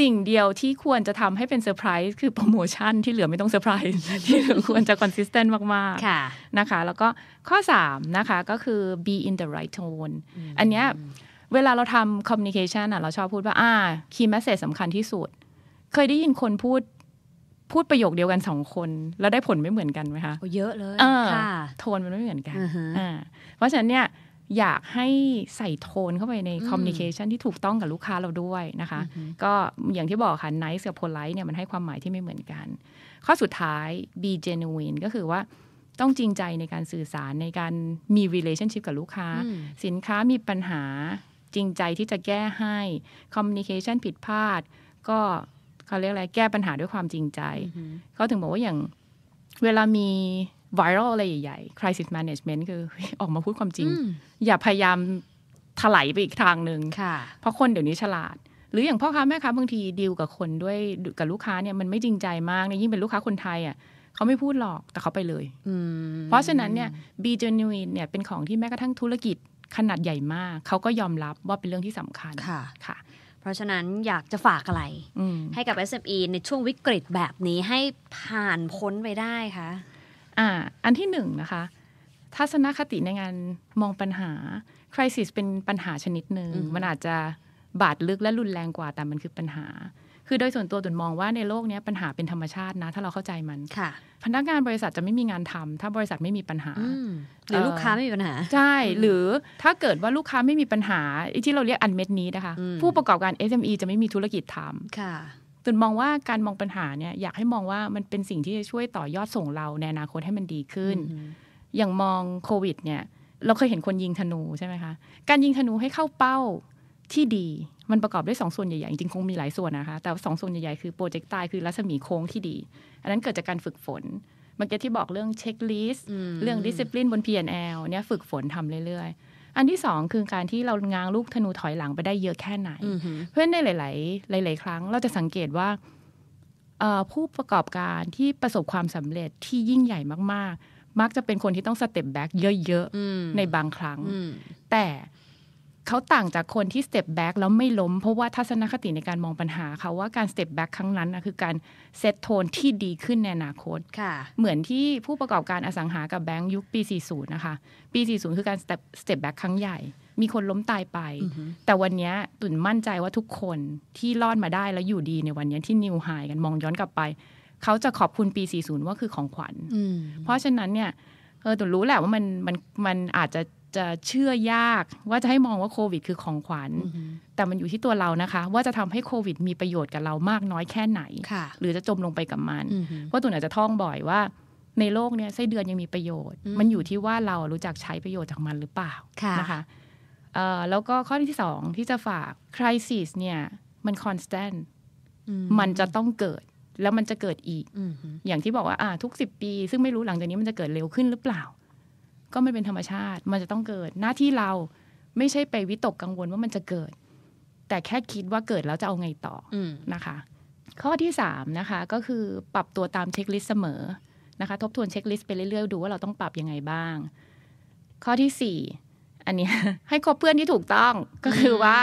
Speaker 2: สิ่งเดียวที่ควรจะทำให้เป็นเซอร์ไพรส์คือโปรโมชั่นที่เหลือไม่ต้องเซอร์ไพรส์ที่เหลือควรจะ consistent มากๆนะคะแล้วก็ข้อ3นะคะก็คือ be in the right tone อันเนี้ยเวลาเราทำ communication อ่ะเราชอบพูดว่าอ่า key message สำคัญที่สุดเคยได้ยินคนพูดพูดประโยคเดียวกันสองคน แล้วได้ผลไม่เหมือนกันไหมคะเยอะเลยค่ะโทนมันไม่เหมือนกันเพราะฉะนั้นเนี่ยอยากให้ใส่โทนเข้าไปในคอมมิวนิเคชันที่ถูกต้องกับลูกค้าเราด้วยนะคะก็อย่างที่บอกค่ะ nice กับ polite เนี่ยมันให้ความหมายที่ไม่เหมือนกัน ข้อสุดท้าย be genuine ก็คือว่าต้องจริงใจในการสื่อสารในการมี relationship กับลูกค้า สินค้ามีปัญหาจริงใจที่จะแก้ให้คอมมิวนิเคชันผิดพลาด ก็เขาเรียกอะไร แก้ปัญหาด้วยความจริงใจเขาถึงบอกว่าอย่างเวลามีไวรัลอะไรใหญ่ ๆ crisis management คือออกมาพูดความจริง อย่าพยายามถลายไปอีกทางหนึ่งเพราะคนเดี๋ยวนี้ฉลาด หรืออย่างพ่อค้าแม่ค้าบางทีดีลกับคนด้วยกับลูกค้าเนี่ยมันไม่จริงใจมากนยิ่งเป็นลูกค้าคนไทยอ่ะเขาไม่พูดหรอกแต่เขาไปเลย
Speaker 3: เพราะฉะนั้นเนี่ย
Speaker 2: be genuine เนี่ยเป็นของที่แม้กระทั่งธุรกิจขนาดใหญ่มากเขาก็ยอมรับว่าเป็นเรื่องที่สำคัญค่ะค่ะ
Speaker 1: เพราะฉะนั้นอยากจะฝากอะไรให้กับ SME ในช่วงวิกฤตแบบนี้ให้ผ่านพ้นไปได้คะ
Speaker 2: อ่า อันที่หนึ่ง
Speaker 1: นะคะ ทัศนคติใน
Speaker 2: งานมองปัญหาคริสิสเป็นปัญหาชนิดหนึ่ง มันอาจจะบาดลึกและรุนแรงกว่า แต่มันคือปัญหาคือโดยส่วนตัวตุนมองว่าในโลกนี้ปัญหาเป็นธรรมชาตินะ ถ้าเราเข้าใจมันค่ะพนักงานบริษัทจะไม่มีงานทำ ถ้าบริษัทไม่มีปัญหา หรือลูกค้าไม่มีปัญหาใช่หรือถ้าเกิดว่าลูกค้าไม่มีปัญหา ที่เราเรียกอันเม็ดนี้นะคะผู้ประกอบการ SME จะไม่มีธุรกิจทำค่ะตุนมองว่าการมองปัญหาเนี่ยอยากให้มองว่ามันเป็นสิ่งที่จะช่วยต่อยอดส่งเราในอนาคตให้มันดีขึ้น อย่างมองโควิด เนี่ย เราเคยเห็นคนยิงธนูใช่ไหมคะการยิงธนูให้เข้าเป้าที่ดีมันประกอบด้วย2ส่วนใหญ่ ๆ จริงคงมีหลายส่วนนะคะแต่ 2 ส่วนใหญ่ ๆ คือโปรเจกต์ตาย คือ รัศมีโค้งที่ดี อันนั้นเกิดจากการฝึกฝนเมื่อกี้ที่บอกเรื่องเช็คลิสต์เรื่องดิสซิปลินบน P&L เนี่ยฝึกฝนทำเรื่อยๆ อันที่ 2 คือการที่เราง้างลูกธนูถอยหลังไปได้เยอะแค่ไหน เพื่อนในหลายๆหลาย ๆ ครั้ง เราจะสังเกตว่า ผู้ประกอบการที่ประสบความสำเร็จที่ยิ่งใหญ่มาก ๆ มักจะเป็นคนที่ต้องสเต็ปแบ็กเยอะๆในบางครั้งแต่เขาต่างจากคนที่สเต็ปแบ็กแล้วไม่ล้มเพราะว่าทัศนคติในการมองปัญหา เขาว่าการสเต็ปแบ็กครั้งนั้นนะคือการเซตโทนที่ดีขึ้นในอนาคตค่ะเหมือนที่ผู้ประกอบการอสังหากับแบงก์ยุคปี 40 นะคะ ปี 40 คือการสเต็ปแบ็กครั้งใหญ่ มีคนล้มตายไป แต่วันนี้ตุ่นมั่นใจว่าทุกคนที่รอดมาได้แล้วอยู่ดีในวันนี้ที่นิวไฮกันมองย้อนกลับไป เขาจะขอบคุณปี 40 ว่าคือของขวัญเพราะฉะนั้นเนี่ยเออตุ่นรู้แหละว่ามันมันมันอาจจะจะเชื่อยากว่าจะให้มองว่าโควิดคือของขวัญแต่มันอยู่ที่ตัวเรานะคะ ว่าจะทำให้โควิด มีประโยชน์กับเรามากน้อยแค่ไหนหรือจะจมลงไปกับมันเพราะตุนอาจจะท่องบ่อยว่า ในโลกเนี้ยไส้เดือนยังมีประโยชน์ มันอยู่ที่ว่าเรารู้จักใช้ประโยชน์จากมันหรือเปล่านะคะแล้วก็ข้อที่สองที่จะฝากคริสิสเนี่ย มันอนสแตนต์มันจะต้องเกิดแล้วมันจะเกิดอีกอย่างที่บอกว่าทุกสิบปีซึ่งไม่รู้หลังจากนี้มันจะเกิดเร็วขึ้นหรือเปล่าก็มันเป็นธรรมชาติ มันจะต้องเกิด หน้าที่เราไม่ใช่ไปวิตกกังวลว่ามันจะเกิด แต่แค่คิดว่าเกิดแล้วจะเอาไงต่ออนะคะ ข้อที่สามนะคะก็คือปรับตัวตามเช็คลิสต์เสมอนะคะทบทวนเช็คลิสต์ไปเรื่อยๆดูว่าเราต้องปรับยังไงบ้าง ข้อที่สี่อันนี้ให้คบเพื่อนที่ถูกต้องก็คือว่า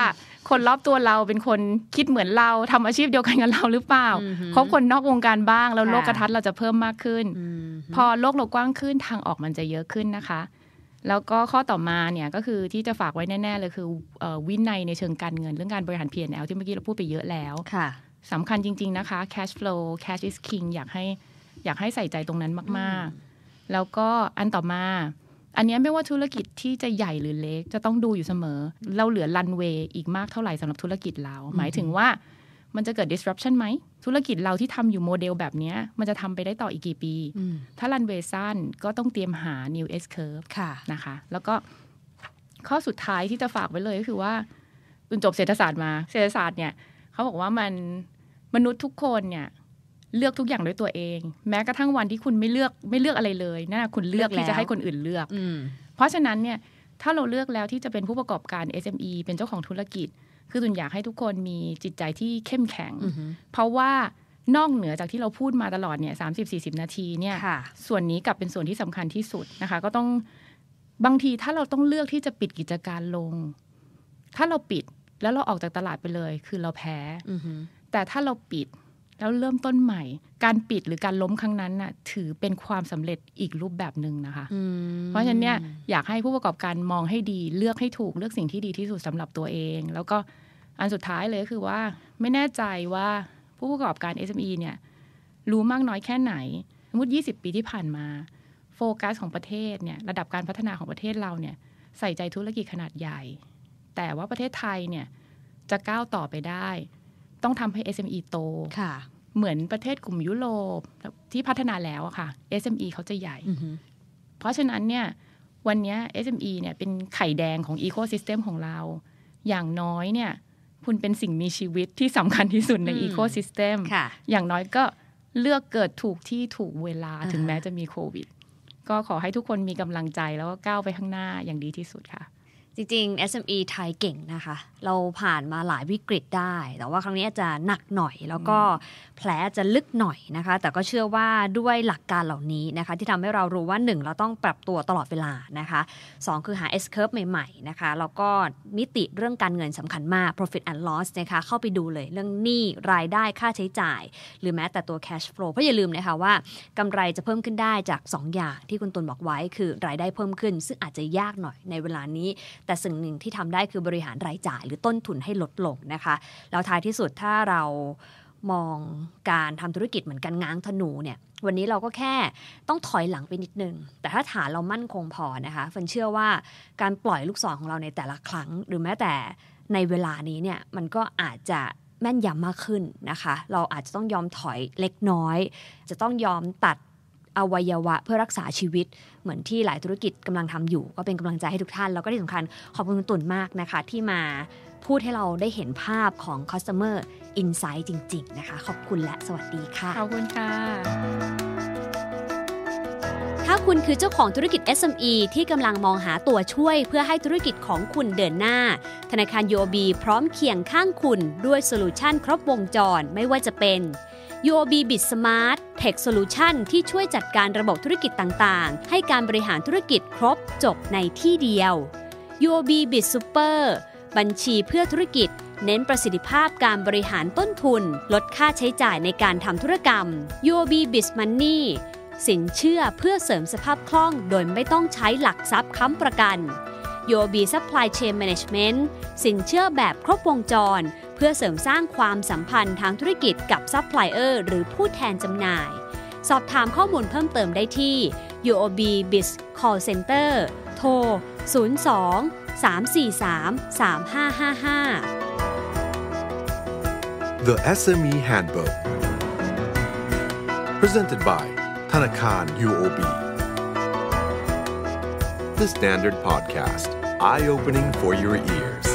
Speaker 2: คนรอบตัวเราเป็นคนคิดเหมือนเราทำอาชีพเดียวกันกับเราหรือเปล่าคบคนนอกวงการบ้าง แล้วโลกกระทัดเราจะเพิ่มมากขึ้น พอโลกเรากว้างขึ้นทางออกมันจะเยอะขึ้นนะคะ แล้วก็ข้อต่อมาเนี่ยก็คือที่จะฝากไว้แน่ๆเลยคือวินัยในเชิงการเงินเรื่องการบริหาร P&L ที่เมื่อกี้เราพูดไปเยอะแล้วค่ะสำคัญจริง ๆนะคะ cash flow cash is king อยากให้อยากให้ใส่ใจตรงนั้นมากๆแล้วก็อันต่อมาอันนี้ไม่ว่าธุรกิจที่จะใหญ่หรือเล็กจะต้องดูอยู่เสมอ เราเหลือรันเวย์อีกมากเท่าไหร่สำหรับธุรกิจเรา หมายถึงว่ามันจะเกิด disruption ไหม ธุรกิจเราที่ทำอยู่โมเดลแบบนี้มันจะทำไปได้ต่ออีกกี่ปี ถ้ารันเวย์สั้น ก็ต้องเตรียมหา new S curve ะนะคะ แล้วก็ข้อสุดท้ายที่จะฝากไว้เลยก็คือว่าคุณจบเศรษฐศาสตร์มา เศรษฐศาสตร์เนี่ยเขาบอกว่ามันมนุษย์ทุกคนเนี่ยเลือกทุกอย่างด้วยตัวเอง แม้กระทั่งวันที่คุณไม่เลือกไม่เลือกอะไรเลยนะ่าคุณเลือกที่จะให้คนอื่นเลือกเพราะฉะนั้นเนี่ยถ้าเราเลือกแล้วที่จะเป็นผู้ประกอบการ SME เป็นเจ้าของธุรกิจ คือตุนอยากให้ทุกคนมีจิตใจที่เข้มแข็งเพราะว่านอกเหนือจากที่เราพูดมาตลอดเนี่ยสามสิบสี่สิบนาทีเนี่ยส่วนนี้กลับเป็นส่วนที่สำคัญที่สุดนะคะ ก็ต้องบางทีถ้าเราต้องเลือกที่จะปิดกิจการลง ถ้าเราปิดแล้วเราออกจากตลาดไปเลย คือเราแพ้แต่ถ้าเราปิดแล้วเริ่มต้นใหม่ การปิดหรือการล้มครั้งนั้นน่ะถือเป็นความสำเร็จอีกรูปแบบหนึ่งนะคะ เพราะฉะนั้นเนี่ยอยากให้ผู้ประกอบการมองให้ดี เลือกให้ถูกเลือกสิ่งที่ดีที่สุดสำหรับตัวเอง แล้วก็อันสุดท้ายเลยก็คือว่าไม่แน่ใจว่าผู้ประกอบการ SME เนี่ย รู้มากน้อยแค่ไหนสมมติ20ปีที่ผ่านมา โฟกัสของประเทศเนี่ยระดับการพัฒนาของประเทศเราเนี่ย ใส่ใจธุรกิจขนาดใหญ่ แต่ว่าประเทศไทยเนี่ย จะก้าวต่อไปได้ต้องทำให้ SME โตค่ะเหมือนประเทศกลุ่มยุโรป ที่พัฒนาแล้วอะค่ะ SME เขาจะใหญ่ เพราะฉะนั้นเนี่ยวันนี้ SME เนี่ยเป็นไข่แดงของอีโคซิสเต็มของเรา อย่างน้อยเนี่ยคุณเป็นสิ่งมีชีวิตที่สำคัญที่สุดในอีโคซิสเต็มอย่างน้อยก็เลือกเกิดถูกที่ถูกเวลาถึงแม้จะมีโควิด ก็ขอให้ทุกคนมีกำลังใจแล้วก็ก้าวไปข้างหน้าอย
Speaker 1: ่างดีที่สุดค่ะจริงๆ SME ไทยเก่งนะคะ เราผ่านมาหลายวิกฤตได้ แต่ว่าครั้งนี้อาจจะหนักหน่อย แล้วก็แผลจะลึกหน่อยนะคะ แต่ก็เชื่อว่าด้วยหลักการเหล่านี้นะคะที่ทำให้เรารู้ว่า 1 เราต้องปรับตัวตลอดเวลานะคะ 2 คือหา S curve ใหม่ๆนะคะแล้วก็มิติเรื่องการเงินสำคัญมาก profit and loss นะคะ เข้าไปดูเลยเรื่องหนี้ รายได้ค่าใช้จ่าย หรือแม้แต่ตัว cash flow เพราะอย่าลืมนะคะว่ากำไรจะเพิ่มขึ้นได้จาก 2 อย่างที่คุณตุลบอกไว้ คือรายได้เพิ่มขึ้น ซึ่งอาจจะยากหน่อยในเวลานี้แต่สิ่งหนึ่งที่ทำได้คือบริหารรายจ่าย หรือต้นทุนให้ลดลงนะคะแล้วท้ายที่สุดถ้าเรามองการทำธุรกิจเหมือนกันง้างธนูเนี่ยวันนี้เราก็แค่ต้องถอยหลังไปนิดนึงแต่ถ้าฐานเรามั่นคงพอนะคะฟันเชื่อว่าการปล่อยลูกศรของเราในแต่ละครั้ง หรือแม้แต่ในเวลานี้เนี่ยมันก็อาจจะแม่นยำมากขึ้นนะคะ เราอาจจะต้องยอมถอยเล็กน้อย จะต้องยอมตัดอวัยวะเพื่อรักษาชีวิต เหมือนที่หลายธุรกิจกำลังทำอยู่ ก็เป็นกำลังใจให้ทุกท่านแล้วก็ที่สำคัญ ขอบคุณคุณตุ่นมากนะคะ ที่มาพูดให้เราได้เห็นภาพของ customer insight จริง ๆนะคะ ขอบคุณและสวัสดีค่ะ ขอบคุณค่ะ ถ้าคุณคือเจ้าของธุรกิจ SME ที่กำลังมองหาตัวช่วย เพื่อให้ธุรกิจของคุณเดินหน้าธนาคาร UOB พร้อมเคียงข้างคุณด้วยโซลูชันครบวงจรไม่ว่าจะเป็น UOB Bit Smart Tech Solution ที่ช่วยจัดการระบบธุรกิจต่างๆ ให้การบริหารธุรกิจครบจบในที่เดียว UOB Bit Super บัญชีเพื่อธุรกิจ เน้นประสิทธิภาพการบริหารต้นทุน ลดค่าใช้จ่ายในการทำธุรกรรม UOB Bit Money สินเชื่อเพื่อเสริมสภาพคล่องโดยไม่ต้องใช้หลักทรัพย์ค้ำประกัน UOB Supply Chain Management สินเชื่อแบบครบวงจรเพื่อเสริมสร้างความสัมพันธ์ทางธุรกิจกับซัพพลายเออร์หรือผู้แทนจำหน่าย สอบถามข้อมูลเพิ่มเติมได้ที่ UOB Biz Call Center โทร 02 343 3555 The SME Handbook Presented by ธนาคาร UOB The Standard Podcast Eye Opening for Your Ears